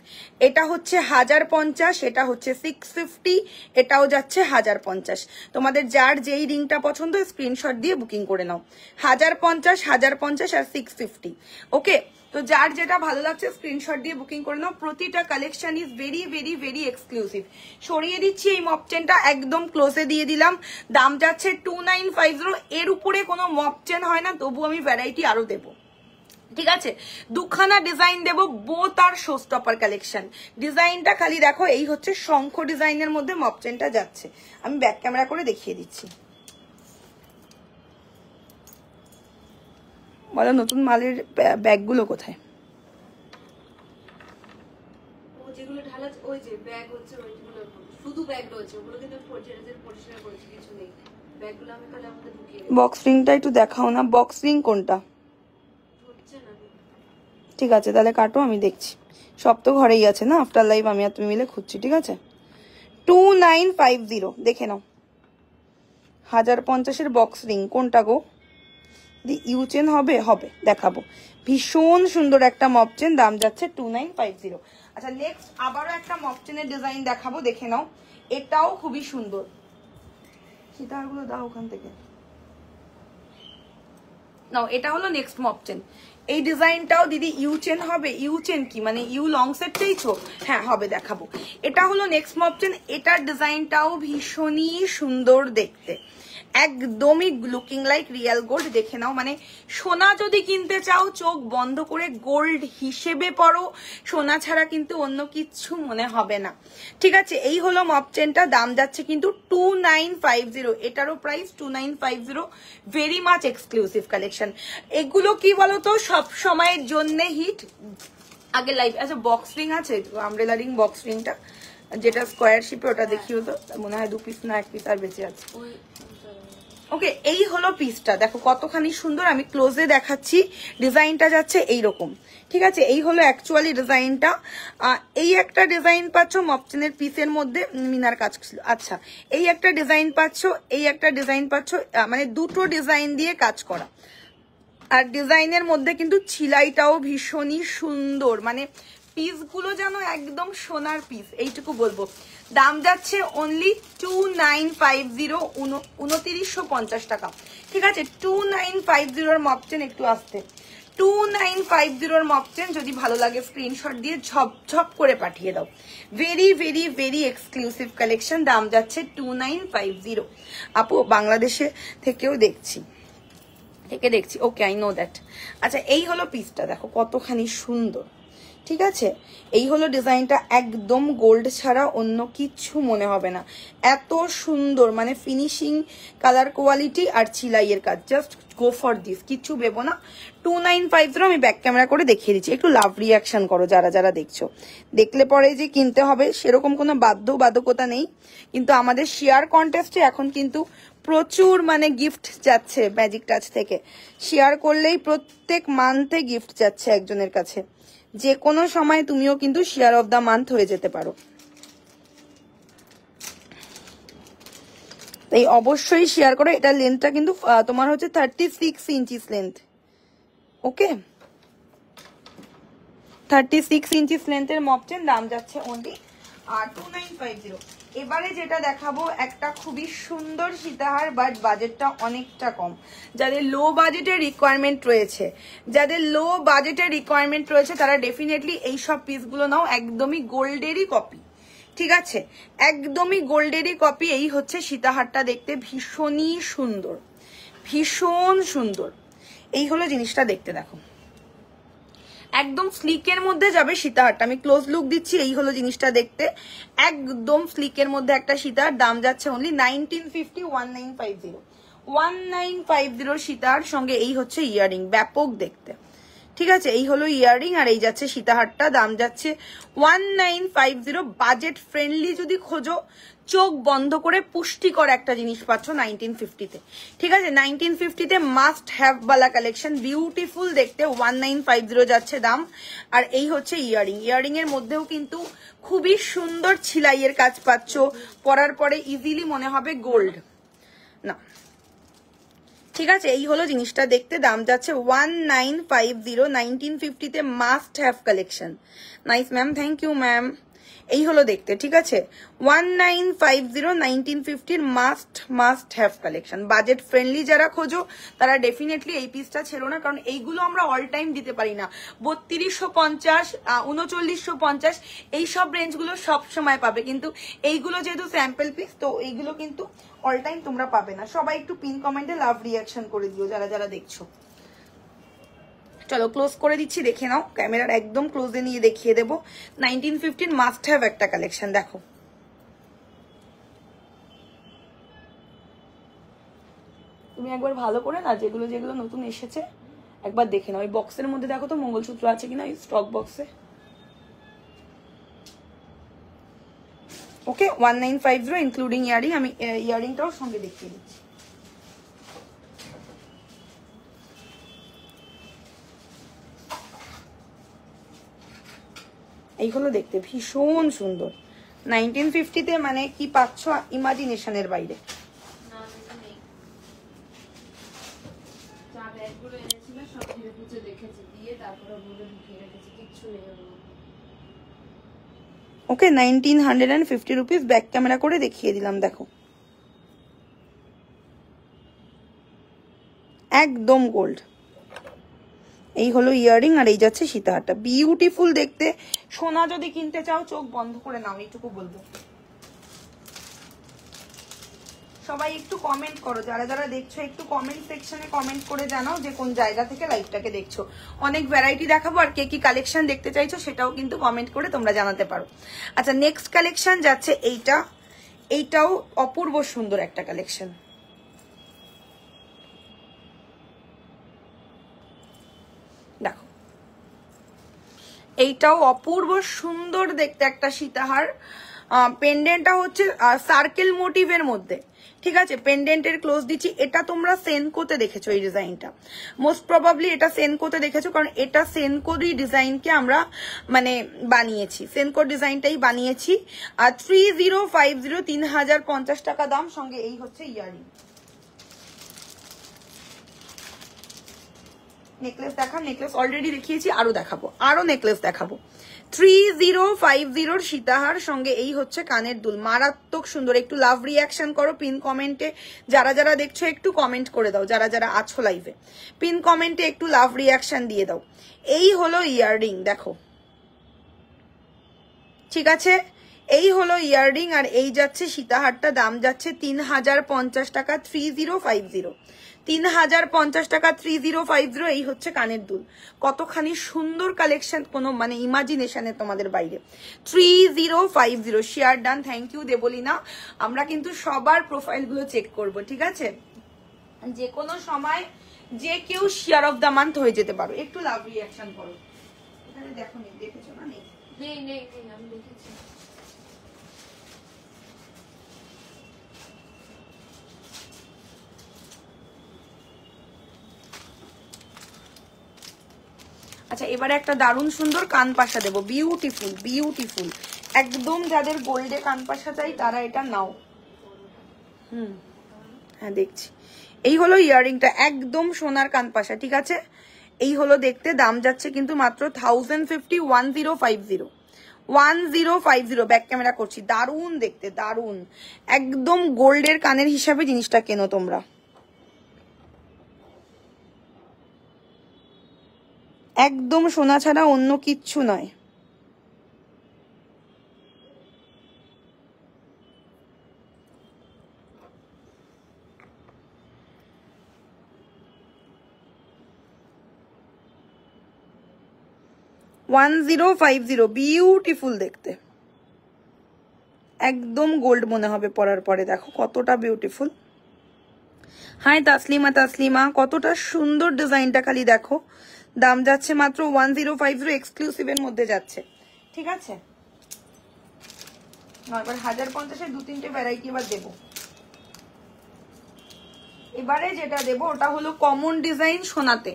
Speaker 1: এটা হচ্ছে হাজার পঞ্চাশ এটা হচ্ছে সিক্স ফিফটি এটাও যাচ্ছে হাজার পঞ্চাশ তোমাদের যার যেই রিংটা পছন্দ স্ক্রিনশট দিয়ে বুকিং করে নাও হাজার পঞ্চাশ হাজার পঞ্চাশ আর সিক্স ফিফটি ওকে তো যার যেটা ভালো লাগছে স্ক্রিনশট দিয়ে বুকিং করে নাও প্রতিটা collection is very very very exclusive সরিয়ে দিচ্ছি এই মপ চেনটা একদম ক্লোজে দিয়ে দিলাম দাম যাচ্ছে টু নাইন ফাইভ জিরো এর উপরে কোনো মপ চেন হয় না তবু আমি ভ্যারাইটি আরও দেবো ঠিক আছে দুখানা ডিজাইন দেব বোথ আর শো স্টপার কালেকশন ডিজাইনটা খালি দেখো এই হচ্ছে শঙ্খ ডিজাইনের মধ্যে মপচেনটা যাচ্ছে আমি ব্যাক ক্যামেরা করে দেখিয়ে দিচ্ছি বলো নতুন মালের ব্যাগগুলো কোথায় বক্সিংটা একটু দেখাও না বক্সিং কোনটা ঠিক আছে তাহলে কাটো আমি দেখছি সব তো ঘরেই আছে না আফটার লাইফ আমি আর তুমি মিলে খুঁজছি ঠিক আছে টু নাইন ফাইভ জিরো দেখে নাও হাজার পঞ্চাশের বক্স রিং কোনটা গো দি ইউচেন হবে হবে দেখাবো ভীষণ সুন্দর একটা মপ চেন দাম যাচ্ছে টু নাইন ফাইভ জিরো আচ্ছা নেক্সট আবারও একটা মপ চেনের ডিজাইন দেখাবো দেখে নাও এটাও খুবই সুন্দর সীতারগুলো দাও ওখান থেকে নাও এটা হলো নেক্সট মপ চেন এই ডিজাইনটাও দিদি ইউ চেন হবে ইউ চেন কি মানে ইউ লং সেটটাই তো হ্যাঁ হবে দেখাবো এটা হলো নেক্সট মপ চেন এটার ডিজাইনটাও ভীষণই সুন্দর দেখতে একদমই লুকিং লাইক রিয়াল গোল্ড দেখে নাও মানে সোনা যদি কিনতে চাও চোখ বন্ধ করে গোল্ড হিসেবে পড়ো সোনা ছাড়া কিন্তু অন্য কিছু মনে হবে না ঠিক আছে এই হলো মপ চেনটা দাম যাচ্ছে কিন্তু টু নাইন ফাইভ জিরো এটারও price two nine five zero very much exclusive collection এগুলো কি বলতো সব সময়ের জন্য হিট আগে লাইভ আচ্ছা বক্স রিং আছে আমরেলা রিং বক্স রিংটা যেটা স্কোয়ার শিপে ওটা দেখিও তো মনে হয় দু পিস না এক পিস আর বেঁচে আছে ওকে এই হলো পিসটা দেখো কতখানি সুন্দর আমি ক্লোজে দেখাচ্ছি ডিজাইনটা যাচ্ছে এই রকম ঠিক আছে এই হলো অ্যাকচুয়ালি ডিজাইনটা এই একটা ডিজাইন পাচ্ছ মপচেনের পিসের মধ্যে মিনার কাজ ছিল আচ্ছা এই একটা ডিজাইন পাচ্ছ এই একটা ডিজাইন পাচ্ছ মানে দুটো ডিজাইন দিয়ে কাজ করা আর ডিজাইনের মধ্যে কিন্তু ছিলাইটাও ভীষণই সুন্দর মানে পিসগুলো যেন একদম সোনার পিস এইটুকু বলবো দাম যাচ্ছে only two nine five zero উনতিরিশশো পঞ্চাশ টাকা ঠিক আছে টু নাইন ফাইভ জিরোর মপচেন একটু আসতে টু নাইন ফাইভ জিরোর মপচেন যদি ভালো লাগে স্ক্রিনশট দিয়ে ঝপ ঝপ করে পাঠিয়ে দাও very very very exclusive collection দাম যাচ্ছে টু নাইন ফাইভ জিরো আপু বাংলাদেশে থেকেও দেখছি থেকে দেখছি ওকে আই নো দ্যাট আচ্ছা এই হলো পিসটা দেখো কতখানি সুন্দর ঠিক আছে এই হলো ডিজাইনটা একদম গোল্ড ছাড়া অন্য কিচ্ছু মনে হবে না এত সুন্দর মানে ফিনিশিং কালার কোয়ালিটি আর চিলাইয়ের কাজ জাস্ট গো ফর দিস কিচ্ছু ভেবো না টু নাইন ফাইভ জিরো আমি ব্যাক ক্যামেরা করে দেখিয়ে দিচ্ছি একটু লাভ রিয়াকশন করো যারা যারা দেখছো দেখলে পরে যে কিনতে হবে সেরকম কোনো বাধ্য বাধকতা নেই কিন্তু আমাদের শেয়ার কন্টেস্টে এখন কিন্তু প্রচুর মানে গিফট যাচ্ছে ম্যাজিক টাচ থেকে শেয়ার করলেই প্রত্যেক মান্থে গিফট যাচ্ছে একজনের কাছে যে কোনো সময় তুমিও কিন্তু শেয়ার অফ দ্য মান্থ হয়ে যেতে পারো তাই অবশ্যই শেয়ার করো এটা লেন্থটা কিন্তু তোমার হচ্ছে thirty six inches length okay thirty six inches লেন্থের মপচেন দাম যাচ্ছে অনলি আর টু নাইন ফাইভ জিরো এবারে যেটা দেখাবো একটা খুবই সুন্দর সীতাহার বাট বাজেটটা অনেকটা কম যাদের লো বাজেটের রিকোয়ারমেন্ট রয়েছে যাদের লো বাজেটের রিকোয়ারমেন্ট রয়েছে তারা ডেফিনেটলি এই সব পিসগুলো নাও একদমই গোল্ডেরই কপি ঠিক আছে একদমই গোল্ডেরই কপি এই হচ্ছে সীতাহারটা দেখতে ভীষণই সুন্দর ভীষণ সুন্দর এই হলো জিনিসটা দেখতে দেখো একদম স্লিকের মধ্যে যাবে সীতাহারটা আমি ক্লোজ লুক দিচ্ছি এই হলো জিনিসটা দেখতে একদম স্লিকের মধ্যে একটা সীতাহার দাম যাচ্ছে only nineteen fifty one nine five zero one nine five zero সীতাহার সঙ্গে এই হচ্ছে ইয়ারিং ব্যাপক দেখতে ঠিক আছে এই হলো ইয়াররিং আর এই যাচ্ছে সীতাহারটা দাম যাচ্ছে one nine five zero budget friendly যদি খোঁজো চোখ বন্ধ করে পুষ্টিকর একটা জিনিস পাচ্ছ নাইনটিন ফিফটিতে ঠিক আছে নাইনটিন ফিফটিতে মাস্ট হ্যাভ বালা কালেকশন বিউটিফুল দেখতে ওয়ান নাইন ফাইভ জিরো যাচ্ছে দাম আর এই হচ্ছে ইয়ারিং ইয়ারিং এর মধ্যেও কিন্তু খুবই সুন্দর ছিলাইয়ের কাজ পাচ্ছ পরার পরে ইজিলি মনে হবে গোল্ড না ঠিক আছে এই হলো জিনিসটা দেখতে দাম যাচ্ছে one nine five zero nineteen ফিফটিতে must have collection nice ma'am thank you ma'am এই হলো দেখতে ঠিক আছে one nine five zero nineteen ফিফটির must must have collection budget friendly যারা খোঁজো তারা ডেফিনেটলি এই পিসটা ছেড়ো না কারণ এইগুলো আমরা অল টাইম দিতে পারি না বত্রিশশো পঞ্চাশ উনচল্লিশশো পঞ্চাশ এইসব রেঞ্জগুলো সব সময় পাবে কিন্তু এইগুলো যেহেতু স্যাম্পল পিস তো এইগুলো কিন্তু অল টাইম তোমরা পাবে না সবাই একটু পিন কমেন্টে লাভ রিয়াকশন করে দিও যারা যারা দেখছো চলো ক্লোজ করে দিচ্ছি দেখে নাও ক্যামেরার একদম ক্লোজে নিয়ে দেখিয়ে দেবো নাইনটিন ফিফটিন মাস্ট হ্যাভ একটা কালেকশন দেখো তুমি একবার ভালো করে না যেগুলো যেগুলো নতুন এসেছে একবার দেখে নাও ওই বক্সের মধ্যে দেখো তো মঙ্গলসূত্র আছে কিনা ওই স্টক বক্সে okay one nine five zero including earring আমি ইয়ারিংটাও সঙ্গে দেখিয়ে দিচ্ছি এইগুলো দেখতে ভীষণ সুন্দর নাইনটিন ফিফটিতে মানে কি পাচ্ছ ইমাজিনেশনের বাইরে okay nineteen hundred and fifty rupees back camera করে দেখিয়ে দিলাম দেখো একদম গোল্ড এই হলো ইয়ারিং আর এই যাচ্ছে সীতাহারটা বিউটিফুল দেখতে সোনা যদি কিনতে চাও চোখ বন্ধ করে নাও এইটুকু বলবো সবাই একটু কমেন্ট করো যারা যারা দেখছো একটু কমেন্ট সেকশনে কমেন্ট করে জানাও যে কোন জায়গা থেকে লাইভটাকে দেখছো অনেক ভ্যারাইটি দেখাবো আর কে কি কালেকশন দেখতে চাইছো সেটাও কিন্তু কমেন্ট করে তোমরা জানাতে পারো আচ্ছা নেক্সট কালেকশন যাচ্ছে এইটা এইটাও অপূর্ব সুন্দর একটা কালেকশন এইটাও অপূর্ব সুন্দর দেখতে একটা সীতাহার পেন্ডেন্টটা হচ্ছে সার্কেল মোটিভের মধ্যে ঠিক আছে পেন্ডেন্টের ক্লোজ দিচ্ছি এটা তোমরা সেনকোতে দেখেছো এই ডিজাইনটা মোস্ট প্রবাবলি এটা সেনকোতে দেখেছো কারণ এটা সেনকোরই ডিজাইনকে আমরা মানে বানিয়েছি সেনকো ডিজাইনটাই বানিয়েছি আর থ্রি জিরো ফাইভ জিরো তিন হাজার পঞ্চাশ টাকা দাম সঙ্গে এই হচ্ছে ইয়ারিং নেকলেস দেখা নেকলেস অলরেডি দেখিয়েছি আরও দেখাবো আরও নেকলেস দেখাবো থ্রি জিরো ফাইভ জিরোর সীতাহার সঙ্গে এই হচ্ছে কানের দুল মারাত্মক সুন্দর একটু লাভ রিয়াকশন করো পিন কমেন্টে যারা যারা দেখছো একটু কমেন্ট করে দাও যারা যারা আছো লাইভে পিন কমেন্টে একটু লাভ রিয়াকশন দিয়ে দাও এই হলো ইয়াররিং দেখো ঠিক আছে এই হলো ইয়াররিং আর এই যাচ্ছে সীতাহারটা দাম যাচ্ছে তিন হাজার পঞ্চাশ টাকা থ্রি জিরো ফাইভ জিরো তিন হাজার পঞ্চাশ টাকা থ্রি জিরো ফাইভ জিরো এই হচ্ছে কানের দুল কতখানি সুন্দর কালেকশন কোনো মানে ইমাজিনেশনে তোমাদের বাইরে three zero five zero share done thank you Debolina আমরা কিন্তু সবার প্রোফাইলগুলো চেক করব ঠিক আছে যে কোনো সময় যে কেউ শেয়ার অফ দ্য মান্থ হয়ে যেতে পারো একটু লাভ রিয়াকশন করো এখানে দেখো দেখেছো না নেই নেই নেই আচ্ছা এবারে একটা দারুণ সুন্দর কানপাশা দেবো বিউটিফুল বিউটিফুল একদম যাদের গোল্ডে কানপাশা চাই তারা এটা নাও হুম হ্যাঁ দেখছি এই হলো ইয়াররিংটা একদম সোনার কানপাশা ঠিক আছে এই হলো দেখতে দাম যাচ্ছে কিন্তু মাত্র thousand fifty one zero five zero one zero five zero back camera করছি দারুণ দেখতে দারুণ একদম গোল্ডের কানের হিসাবে জিনিসটা কেনো তোমরা একদম সোনা ছাড়া অন্য কিচ্ছু নয় one zero five zero beautiful দেখতে একদম গোল্ড মনে হবে পরার পরে দেখো কতটা বিউটিফুল হাই তাসলিমা তাসলিমা কতটা সুন্দর ডিজাইনটা খালি দেখো দাম যাচ্ছে মাত্র ওয়ান জিরো ফাইভ জিরো এক্সক্লুসিভের মধ্যে যাচ্ছে ঠিক আছে এবার হাজার পঞ্চাশের দু তিনটে ভ্যারাইটি এবার দেবো এবারে যেটা দেব ওটা হলো কমন ডিজাইন সোনাতে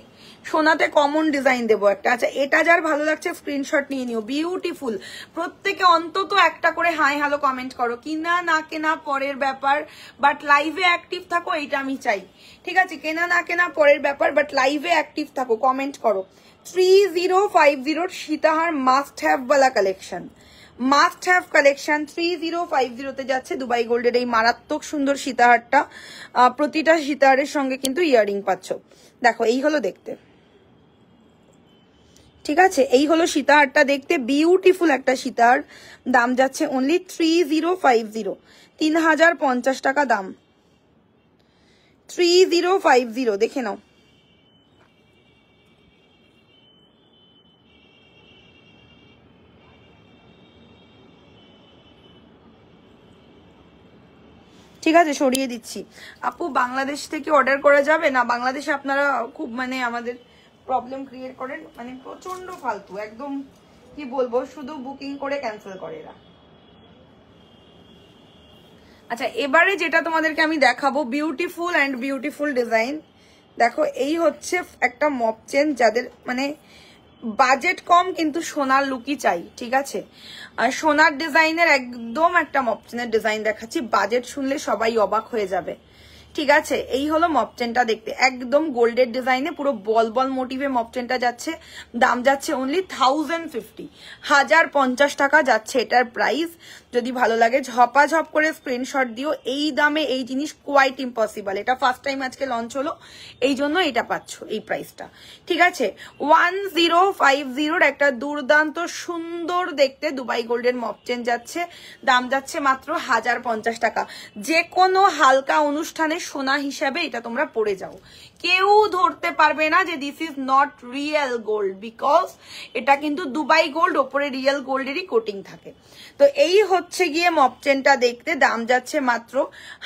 Speaker 1: সোনাতে কমন ডিজাইন দেবো একটা আচ্ছা এটা যার ভালো লাগছে স্ক্রিনশট নিয়ে নিও বিউটিফুল প্রত্যেকে অন্তত একটা করে হাই হ্যালো কমেন্ট করো কিনা না কেনা পরের ব্যাপার বাট লাইভে অ্যাক্টিভ থাকো এইটা আমি চাই ঠিক আছে কেনা না কেনা পরের ব্যাপার বাট লাইভে অ্যাক্টিভ থাকো কমেন্ট করো থ্রি জিরো ফাইভ জিরোর সীতাহার মাস্ট হ্যাভ বালা collection must have collection three zero five জিরোতে যাচ্ছে দুবাই গোল্ডের এই মারাত্মক সুন্দর সীতাহারটা প্রতিটা সীতাহারের সঙ্গে কিন্তু ইয়ারিং পাচ্ছ দেখো এই হলো দেখতে ঠিক আছে এই হলো সীতাহারটা দেখতে বিউটিফুল একটা সীতাহার দাম যাচ্ছে only three zero five zero তিন হাজার পঞ্চাশ টাকা দাম থ্রি জিরো ফাইভ জিরো দেখে নাও ঠিক আছে সরিয়ে দিচ্ছি আপু বাংলাদেশ থেকে অর্ডার করা যাবে না বাংলাদেশে আপনারা খুব মানে আমাদের প্রবলেম ক্রিয়েট করেন মানে প্রচন্ড ফালতু একদম কি বলবো শুধু বুকিং করে ক্যান্সেল করে এরা আচ্ছা এবারে যেটা তোমাদেরকে আমি দেখাবো বিউটিফুল অ্যান্ড বিউটিফুল ডিজাইন দেখো এই হচ্ছে একটা মপ চেন যাদের মানে বাজেট কম কিন্তু সোনার লুকই চাই ঠিক আছে সোনার ডিজাইনের একদম একটা মপচেনের ডিজাইন দেখাচ্ছি বাজেট শুনলে সবাই অবাক হয়ে যাবে ঠিক আছে এই হলো মপচেনটা দেখতে একদম গোল্ডের ডিজাইনে পুরো বল বল মোটিভে মপচেনটা যাচ্ছে দাম যাচ্ছে অনলি থাউজেন্ড ফিফটি হাজার পঞ্চাশ টাকা যাচ্ছে এটার প্রাইস যদি ভালো লাগে ঝপাঝপ করে স্ক্রিনশট দিও এই দামে এই জিনিস কোয়াইট ইম্পসিবল এটা ফার্স্ট টাইম আজকে লঞ্চ হলো এই জন্য এটা পাচ্ছ এই প্রাইসটা ঠিক আছে ওয়ান জিরো ফাইভ জিরোর একটা দুর্দান্ত সুন্দর দেখতে দুবাই গোল্ডেন মপ চেন যাচ্ছে দাম যাচ্ছে মাত্র হাজার পঞ্চাশ টাকা যে কোনো হালকা অনুষ্ঠানে সোনা হিসাবে এটা তোমরা পড়ে যাও কেউ ধরতে পারবে না যে this is not real gold because এটা কিন্তু দুবাই গোল্ড ওপরে রিয়েল গোল্ডেরই কোটিং থাকে তো এই হচ্ছে গিয়ে মপচেনটা দেখতে দাম যাচ্ছে মাত্র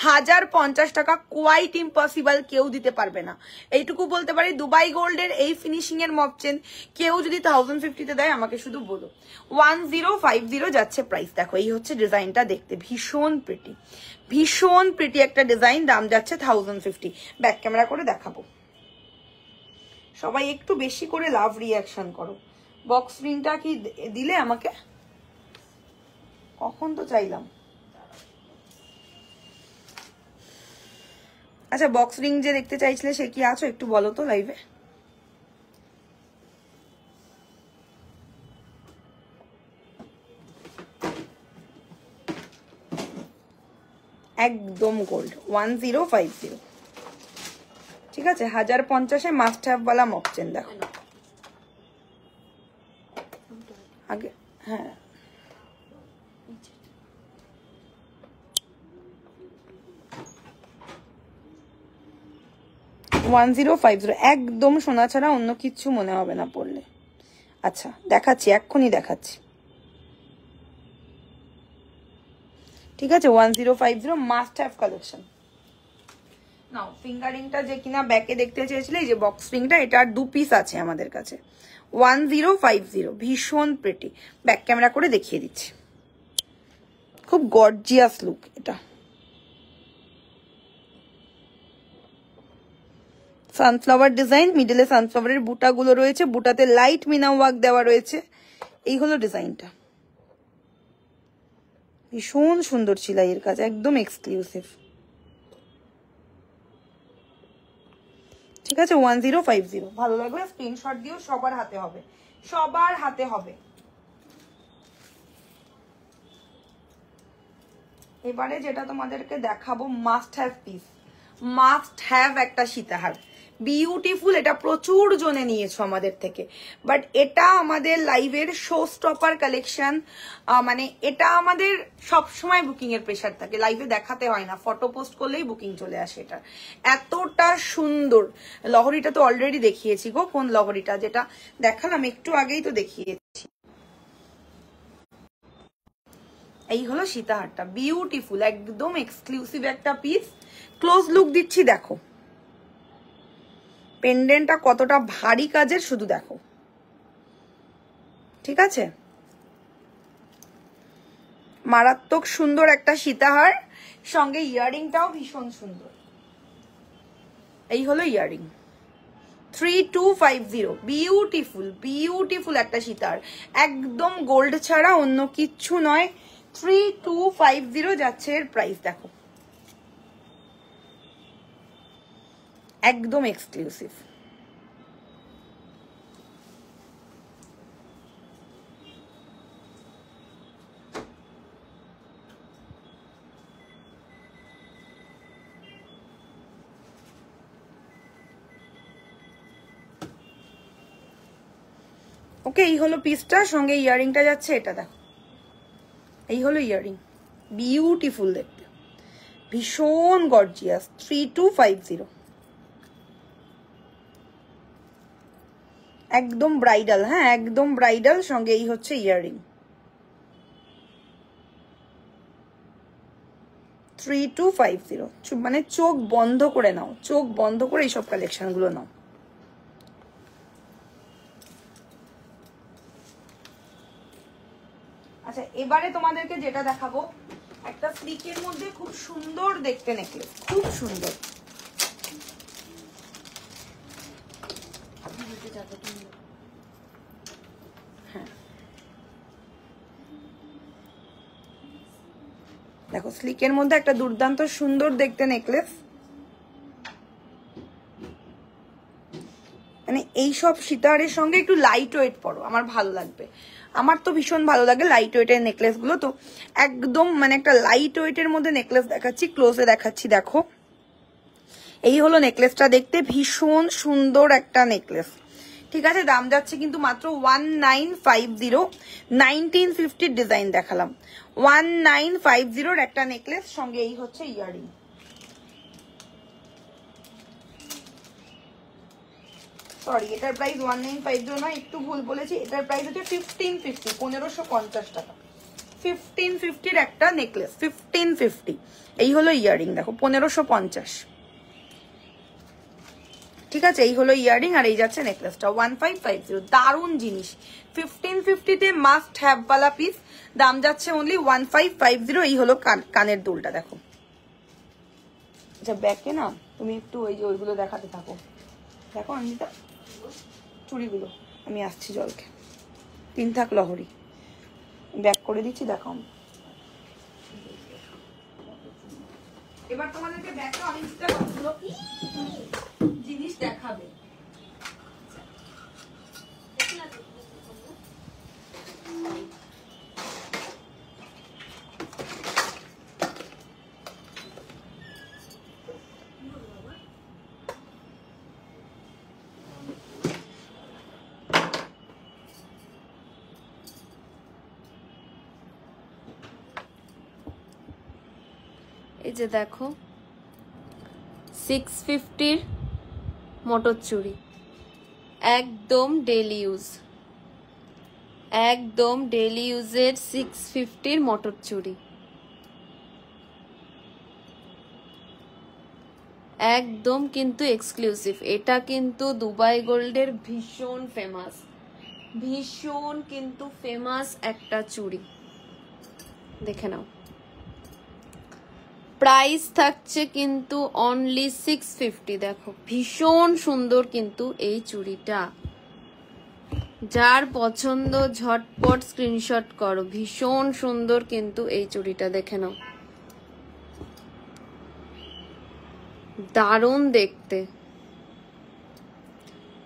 Speaker 1: হাজার পঞ্চাশ টাকা কোয়াইট ইম্পসিবল কেউ দিতে পারবে না এইটুকু বলতে পারি দুবাই গোল্ডের এই ফিনিশিং এর মপচেন কেউ যদি থাউজেন্ড ফিফটিতে দেয় আমাকে শুধু বলো ওয়ান জিরো ফাইভ জিরো যাচ্ছে প্রাইস দেখো এই হচ্ছে ডিজাইনটা দেখতে ভীষণ প্রিটি ভীষণ প্রিটি একটা ডিজাইন দাম যাচ্ছে থাউজেন্ড ফিফটি ব্যাক ক্যামেরা করে দেখাবো সবাই একটু বেশি করে লাভ রিয়াকশন করো বক্স রিংটা কি দিলে আমাকে কখন তো চাইলাম আচ্ছা বক্স রিং যে দেখতে চাইছিলে সে কি আছো একটু বলো তো লাইভে একদম gold one zero five zero ঠিক আছে হাজার পঞ্চাশে মাস্ট বলা মপচেন দেখো আগে হ্যাঁ ওয়ান জিরো ফাইভ জিরো একদম সোনা ছাড়া অন্য কিছু মনে হবে না পড়লে আচ্ছা দেখাচ্ছি এক্ষুনি দেখাচ্ছি ঠিক আছে one zero five zero must have collection নাও ফিঙ্গারিংটা যে কিনা ব্যাকে দেখতে চেয়েছিলে এই যে বক্স রিংটা এটার দু পিস আছে আমাদের কাছে ওয়ান জিরো ফাইভ জিরো ভীষণ প্রেটি ব্যাক ক্যামেরা করে দেখিয়ে দিচ্ছি খুব গর্জিয়াস লুক এটা সানফ্লাওয়ার ডিজাইন মিডলে সানফ্লাওয়ারের বুটাগুলো রয়েছে বুটাতে লাইট মিনা ওয়ার্ক দেওয়া রয়েছে এই হলো ডিজাইনটা ভীষণ সুন্দর এর কাজ একদম এক্সক্লুসিভ ঠিক আছে ওয়ান জিরো ফাইভ জিরো ভালো লাগবে স্ক্রিনশট দিও সবার হাতে হবে সবার হাতে হবে এবারে যেটা তোমাদেরকে দেখাবো must have piece must have একটা সীতাহার বিউটিফুল এটা প্রচুর জনে নিয়েছো আমাদের থেকে বাট এটা আমাদের লাইভের শো স্টপার কালেকশন মানে এটা আমাদের সবসময় বুকিং এর প্রেশার থাকে লাইভে দেখাতে হয় না ফটো পোস্ট করলেই বুকিং চলে আসে এটা এতটা সুন্দর লহরিটা তো অলরেডি দেখিয়েছি গো কোন লহরিটা যেটা দেখালাম একটু আগেই তো দেখিয়েছি এই হলো সীতাহারটা বিউটিফুল একদম এক্সক্লুসিভ একটা পিস ক্লোজ লুক দিচ্ছি দেখো পেন্ডেন্টটা কতটা ভারী কাজের শুধু দেখো ঠিক আছে মারাত্মক সুন্দর একটা সীতাহার সঙ্গে ইয়াররিংটাও ভীষণ সুন্দর এই হলো earring three two five zero beautiful beautiful একটা সীতার একদম গোল্ড ছাড়া অন্য কিচ্ছু নয় থ্রি টু ফাইভ জিরো যাচ্ছে এর প্রাইস দেখো একদম এক্সক্লুসিভ ওকে এই হলো পিসটা সঙ্গে ইয়ারিংটা যাচ্ছে এটা দেখো এই হলো ইয়ারিং বিউটিফুল দেখতে ভীষণ gorgeous three two five zero একদম ব্রাইডাল হ্যাঁ একদম ব্রাইডাল সঙ্গে এই হচ্ছে earring three two five zero মানে চোখ বন্ধ করে নাও চোখ বন্ধ করে এইসব কালেকশনগুলো নাও আচ্ছা এবারে তোমাদেরকে যেটা দেখাবো একটা ফ্লিকের মধ্যে খুব সুন্দর দেখতে নেকলেস খুব সুন্দর হ্যাঁ। দেখো স্লিকের মধ্যে একটা দুর্দান্ত সুন্দর দেখতে নেকলেস মানে এইসব সিতারের সঙ্গে একটু লাইট ওয়েট পরো আমার ভালো লাগবে আমার তো ভীষণ ভালো লাগে লাইট ওয়েটের নেকলেসগুলো তো একদম মানে একটা লাইট ওয়েটের মধ্যে নেকলেস দেখাচ্ছি ক্লোজে দেখাচ্ছি দেখো এই হলো নেকলেসটা দেখতে ভীষণ সুন্দর একটা নেকলেস ঠিক আছে দাম যাচ্ছে কিন্তু মাত্র one nine five zero nineteen ফিফটির ডিজাইন দেখালাম ওয়ান নাইন ফাইভ জিরোর একটা নেকলেস সঙ্গে এই হচ্ছে ইয়ারিং সরি এটার price one nine five zero নয় একটু ভুল বলেছি এটার প্রাইস হচ্ছে ফিফটিন ফিফটি পনেরোশো পঞ্চাশ টাকা ফিফটিন ফিফটির একটা নেকলেস ফিফটিন ফিফটি এই হলো ইয়ারিং দেখো পনেরোশো পঞ্চাশ ঠিক আছে এই হলো ইয়ারিং আর এই যাচ্ছে নেকলেসটা ওয়ান ফাইভ ফাইভ জিরো দারুণ জিনিস ফিফটিন ফিফটিতে মাস্ট হ্যাভ পিস দাম যাচ্ছে only one five five zero এই হলো কানের দুলটা দেখো আচ্ছা ব্যাকে না তুমি একটু ওই যে ওইগুলো দেখাতে থাকো দেখো অঞ্জিতা চুড়িগুলো আমি আসছি জলকে তিন থাক লহরি ব্যাক করে দিচ্ছি দেখো আমি এবার তোমাদেরকে ব্যাকে অনেকটা দেখাবে
Speaker 2: এই যে দেখো সিক্স ফিফটির মোটর চুরি একদম ডেলি ইউজ একদম ডেলি ইউজের সিক্স ফিফটির মোটর চুরি একদম কিন্তু এক্সক্লুসিভ এটা কিন্তু দুবাই গোল্ডের ভীষণ ফেমাস ভীষণ কিন্তু ফেমাস একটা চুরি দেখে নাও প্রাইস থাকছে কিন্তু অনলি সিক্স ফিফটি দেখো ভীষণ সুন্দর কিন্তু এই চুড়িটা যার পছন্দ ঝটপট স্ক্রিনশট করো ভীষণ সুন্দর কিন্তু এই চুড়িটা দেখে নাও দারুণ দেখতে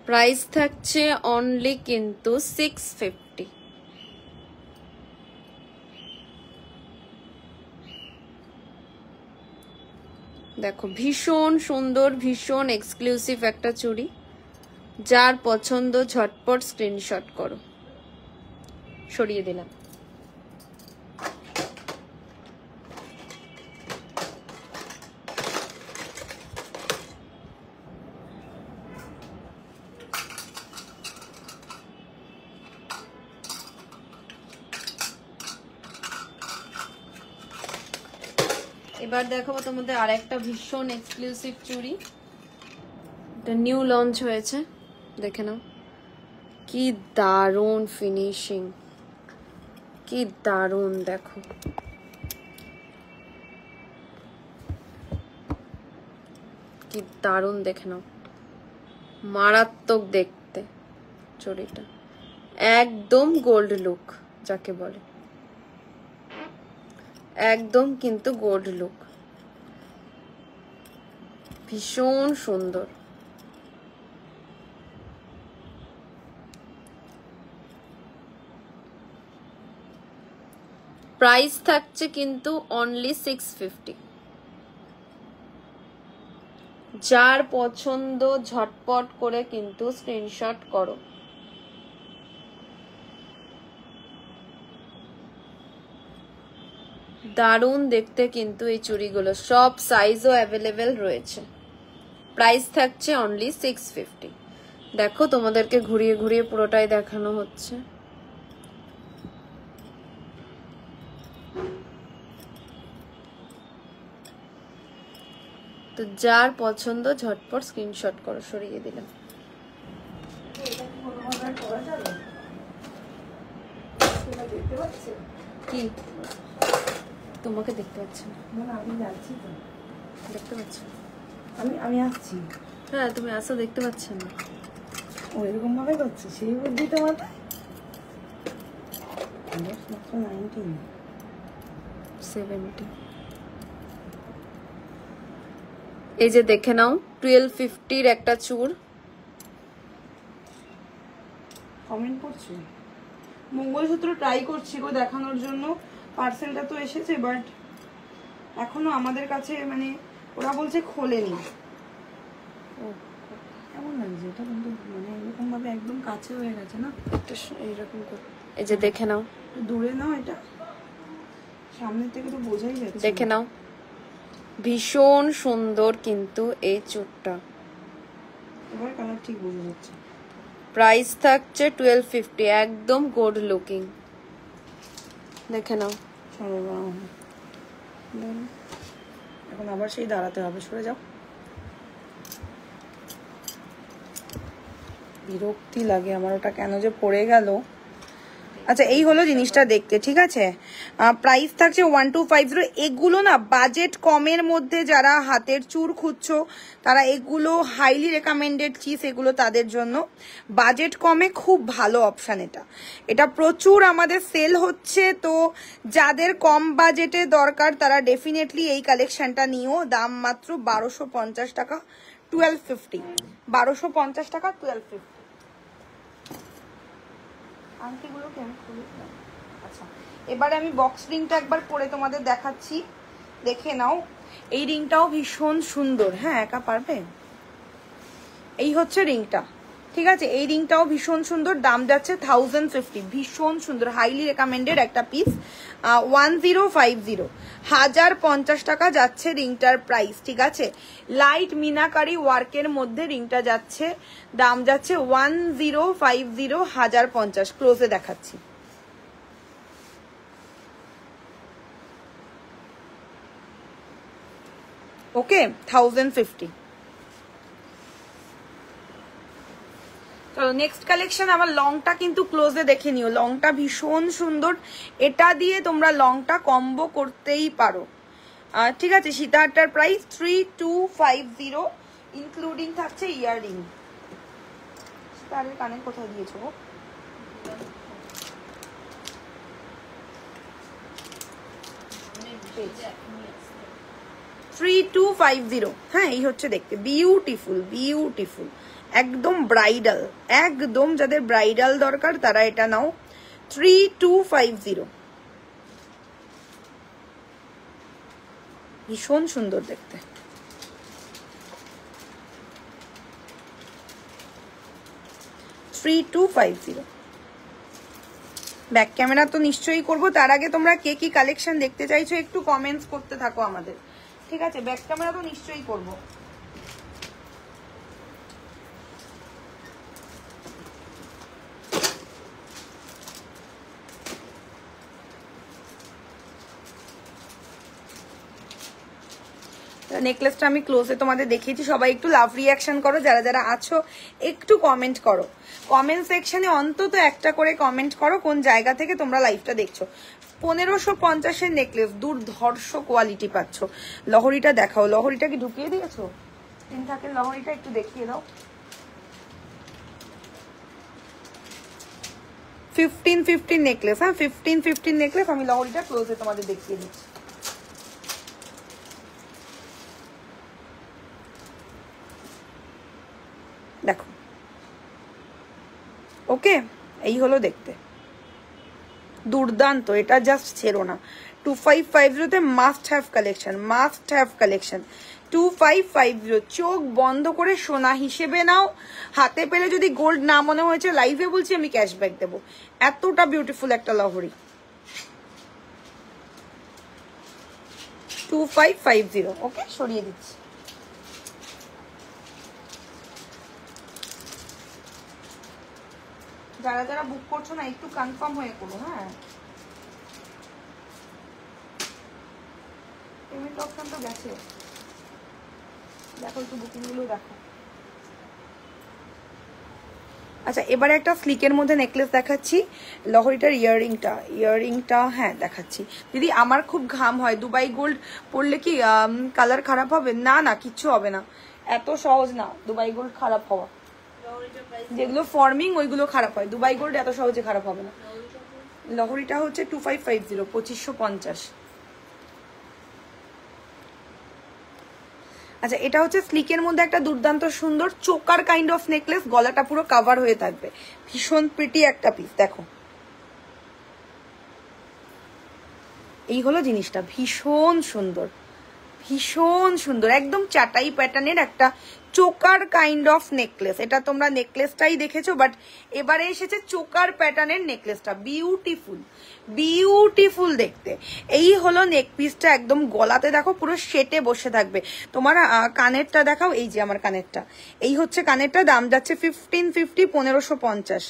Speaker 2: প্রাইস থাকছে অনলি কিন্তু সিক্স ফিফটি দেখো ভীষণ সুন্দর ভীষণ এক্সক্লুসিভ একটা চুড়ি যার পছন্দ ঝটপট স্ক্রিনশট করো সরিয়ে দিলাম এবার দেখাবো তোমাদের আর একটা ভীষণ এক্সক্লুসিভ চুড়ি এটা নিউ লঞ্চ হয়েছে দেখে নাও কি দারুণ ফিনিশিং কি দারুণ দেখো কি দারুণ দেখে নাও মারাত্মক দেখতে চুড়িটা একদম গোল্ড লুক যাকে বলে একদম কিন্তু গোল্ড লুক ভীষণ সুন্দর প্রাইস থাকছে কিন্তু অনলি সিক্স ফিফটি যার পছন্দ ঝটপট করে কিন্তু স্ক্রিনশট করো দারুণ দেখতে কিন্তু এই চুড়িগুলো সব সাইজও অ্যাভেলেবেল রয়েছে প্রাইস থাকছে অনলি সিক্স ফিফটি দেখো তোমাদেরকে ঘুরিয়ে ঘুরিয়ে পুরোটাই দেখানো হচ্ছে তো যার পছন্দ ঝটপট স্ক্রিনশট করো সরিয়ে দিলাম
Speaker 1: কি তোমাকে দেখতে পাচ্ছি না আমি যাচ্ছি তো দেখতে পাচ্ছি আমি আমি আসছি
Speaker 2: হ্যাঁ তুমি আসো দেখতে পাচ্ছ না ও এরকম ভাবে করছে সেই বুদ্ধি তোমার এই যে দেখে নাও টুয়েলভ
Speaker 1: ফিফটির একটা চুর কমেন্ট করছি মঙ্গলসূত্র ট্রাই করছি গো দেখানোর জন্য পার্সেলটা তো এসেছে বাট এখনো আমাদের কাছে মানে ওরা বলছে খোলেনি কেমন কিন্তু মানে একদম কাছে হয়ে গেছে না
Speaker 2: এই যে দেখে নাও
Speaker 1: দূরে নাও এটা থেকে তো বোঝাই
Speaker 2: দেখে নাও ভীষণ সুন্দর কিন্তু
Speaker 1: এবার কালার ঠিক বোঝা যাচ্ছে
Speaker 2: প্রাইস থাকছে টুয়েলভ ফিফটি একদম গুড লুকিং দেখে নাও
Speaker 1: এখন আবার সেই দাঁড়াতে হবে সরে যাও বিরক্তি লাগে আমার ওটা কেন যে পড়ে গেল আচ্ছা এই হলো জিনিসটা দেখতে ঠিক আছে প্রাইস থাকছে ওয়ান টু ফাইভ জিরো এগুলো না বাজেট কমের মধ্যে যারা হাতের চুর খুঁজছো তারা এগুলো হাইলি রেকমেন্ডেড চিজ এগুলো তাদের জন্য বাজেট কমে খুব ভালো অপশান এটা এটা প্রচুর আমাদের সেল হচ্ছে তো যাদের কম বাজেটে দরকার তারা ডেফিনেটলি এই কালেকশনটা নিয়েও দাম মাত্র বারোশো পঞ্চাশ টাকা টুয়েলভ ফিফটি বারোশো পঞ্চাশ টাকা টুয়েলভ ফিফটি আংটিগুলোকে আমি খুলে দিলাম আচ্ছা এবারে আমি বক্স রিংটা একবার পরে তোমাদের দেখাচ্ছি দেখে নাও এই রিংটাও ভীষণ সুন্দর হ্যাঁ একা পারবে এই হচ্ছে রিংটা ঠিক আছে এই রিংটাও ভীষণ সুন্দর দাম যাচ্ছে থাউজেন্ড ফিফটি ভীষণ সুন্দর হাইলি রেকমেন্ডেড একটা piece one zero five zero হাজার পঞ্চাশ টাকা যাচ্ছে রিংটার প্রাইস ঠিক আছে লাইট মিনাকারি ওয়ার্কের মধ্যে রিংটা যাচ্ছে দাম যাচ্ছে ওয়ান জিরো ফাইভ জিরো হাজার পঞ্চাশ ক্লোজে দেখাচ্ছি ওকে থাউজেন্ড ফিফটি চলো নেক্সট কালেকশন আমার লংটা কিন্তু ক্লোজে দেখে নিও লংটা ভীষণ সুন্দর এটা দিয়ে তোমরা লংটা কম্বো করতেই পারো ঠিক আছে সীতাহারটার price three two five zero including থাকছে ইয়ারিং সীতাহারের কানে কোথায় দিয়েছো থ্রি টু ফাইভ জিরো হ্যাঁ এই হচ্ছে দেখতে বিউটিফুল বিউটিফুল একদম ব্রাইডাল একদম যাদের ব্রাইডাল দরকার তারা এটা নাও থ্রি টু ফাইভ জিরো ভীষণ সুন্দর দেখতে three two five zero back camera তো নিশ্চয়ই করবো তার আগে তোমরা কে কি কালেকশন দেখতে চাইছো একটু কমেন্টস করতে থাকো আমাদের ঠিক আছে ব্যাক ক্যামেরা তো নিশ্চয়ই করবো নেকলেসটা আমি ক্লোজে তোমাদের দেখিয়েছি সবাই একটু লাভ রিয়াকশন করো যারা যারা আছো একটু কমেন্ট করো কমেন্ট সেকশনে অন্তত একটা করে কমেন্ট করো কোন জায়গা থেকে তোমরা লাইভটা দেখছো পনেরোশো পঞ্চাশের নেকলেস দুর্ধর্ষ কোয়ালিটি পাচ্ছ লহরিটা দেখাও লহরিটা কি ঢুকিয়ে দিয়েছো তিন থাকে লহরিটা একটু দেখিয়ে দাও ফিফটিন ফিফটিন নেকলেস হ্যাঁ ফিফটিন ফিফটিন নেকলেস আমি লহরিটা ক্লোজে তোমাদের দেখিয়ে দিচ্ছি ওকে এই হলো দেখতে দুর্দান্ত এটা জাস্ট ছেড়ো না টু ফাইভ ফাইভ জিরোতে must have collection must have collection two five five zero চোখ বন্ধ করে সোনা হিসেবে নাও হাতে পেলে যদি গোল্ড না মনে হয়েছে লাইভে বলছি আমি ক্যাশব্যাক দেবো এতটা বিউটিফুল একটা লহরি two five five zero okay সরিয়ে দিচ্ছি যারা যারা বুক করছো না একটু কনফার্ম হয়ে করো হ্যাঁ পেমেন্ট অপশন তো গেছে দেখো একটু বুকিংগুলো দেখো আচ্ছা এবারে একটা স্লিকের মধ্যে নেকলেস দেখাচ্ছি লহরিটার ইয়াররিংটা ইয়াররিংটা হ্যাঁ দেখাচ্ছি দিদি আমার খুব ঘাম হয় দুবাই গোল্ড পরলে কি কালার খারাপ হবে না না কিচ্ছু হবে না এত সহজ না দুবাই গোল্ড খারাপ হওয়া যেগুলো ফর্মিং ওইগুলো খারাপ হয় দুবাই গোল্ড এত সহজে খারাপ হবে না লহরিটা হচ্ছে টু ফাইভ ফাইভ জিরো পঁচিশশো পঞ্চাশ আচ্ছা এটা হচ্ছে স্লিকের মধ্যে একটা দুর্দান্ত সুন্দর চোকার কাইন্ড অফ নেকলেস গলাটা পুরো কাভার হয়ে থাকবে ভীষণ প্রিটি একটা পিস দেখো এই হলো জিনিসটা ভীষণ সুন্দর ভীষণ সুন্দর একদম চাটাই প্যাটার্নের একটা চোকার কাইন্ড অফ নেকলেস এটা তোমরা নেকলেসটাই দেখেছো বাট এবারে এসেছে চোকার প্যাটার্নের নেকলেসটা বিউটিফুল বিউটিফুল দেখতে এই হলো নেক একদম গলাতে দেখো পুরো সেটে বসে থাকবে তোমার কানেরটা দেখাও এই যে আমার কানেরটা এই হচ্ছে কানেরটা দাম যাচ্ছে ফিফটিন ফিফটি পনেরোশো পঞ্চাশ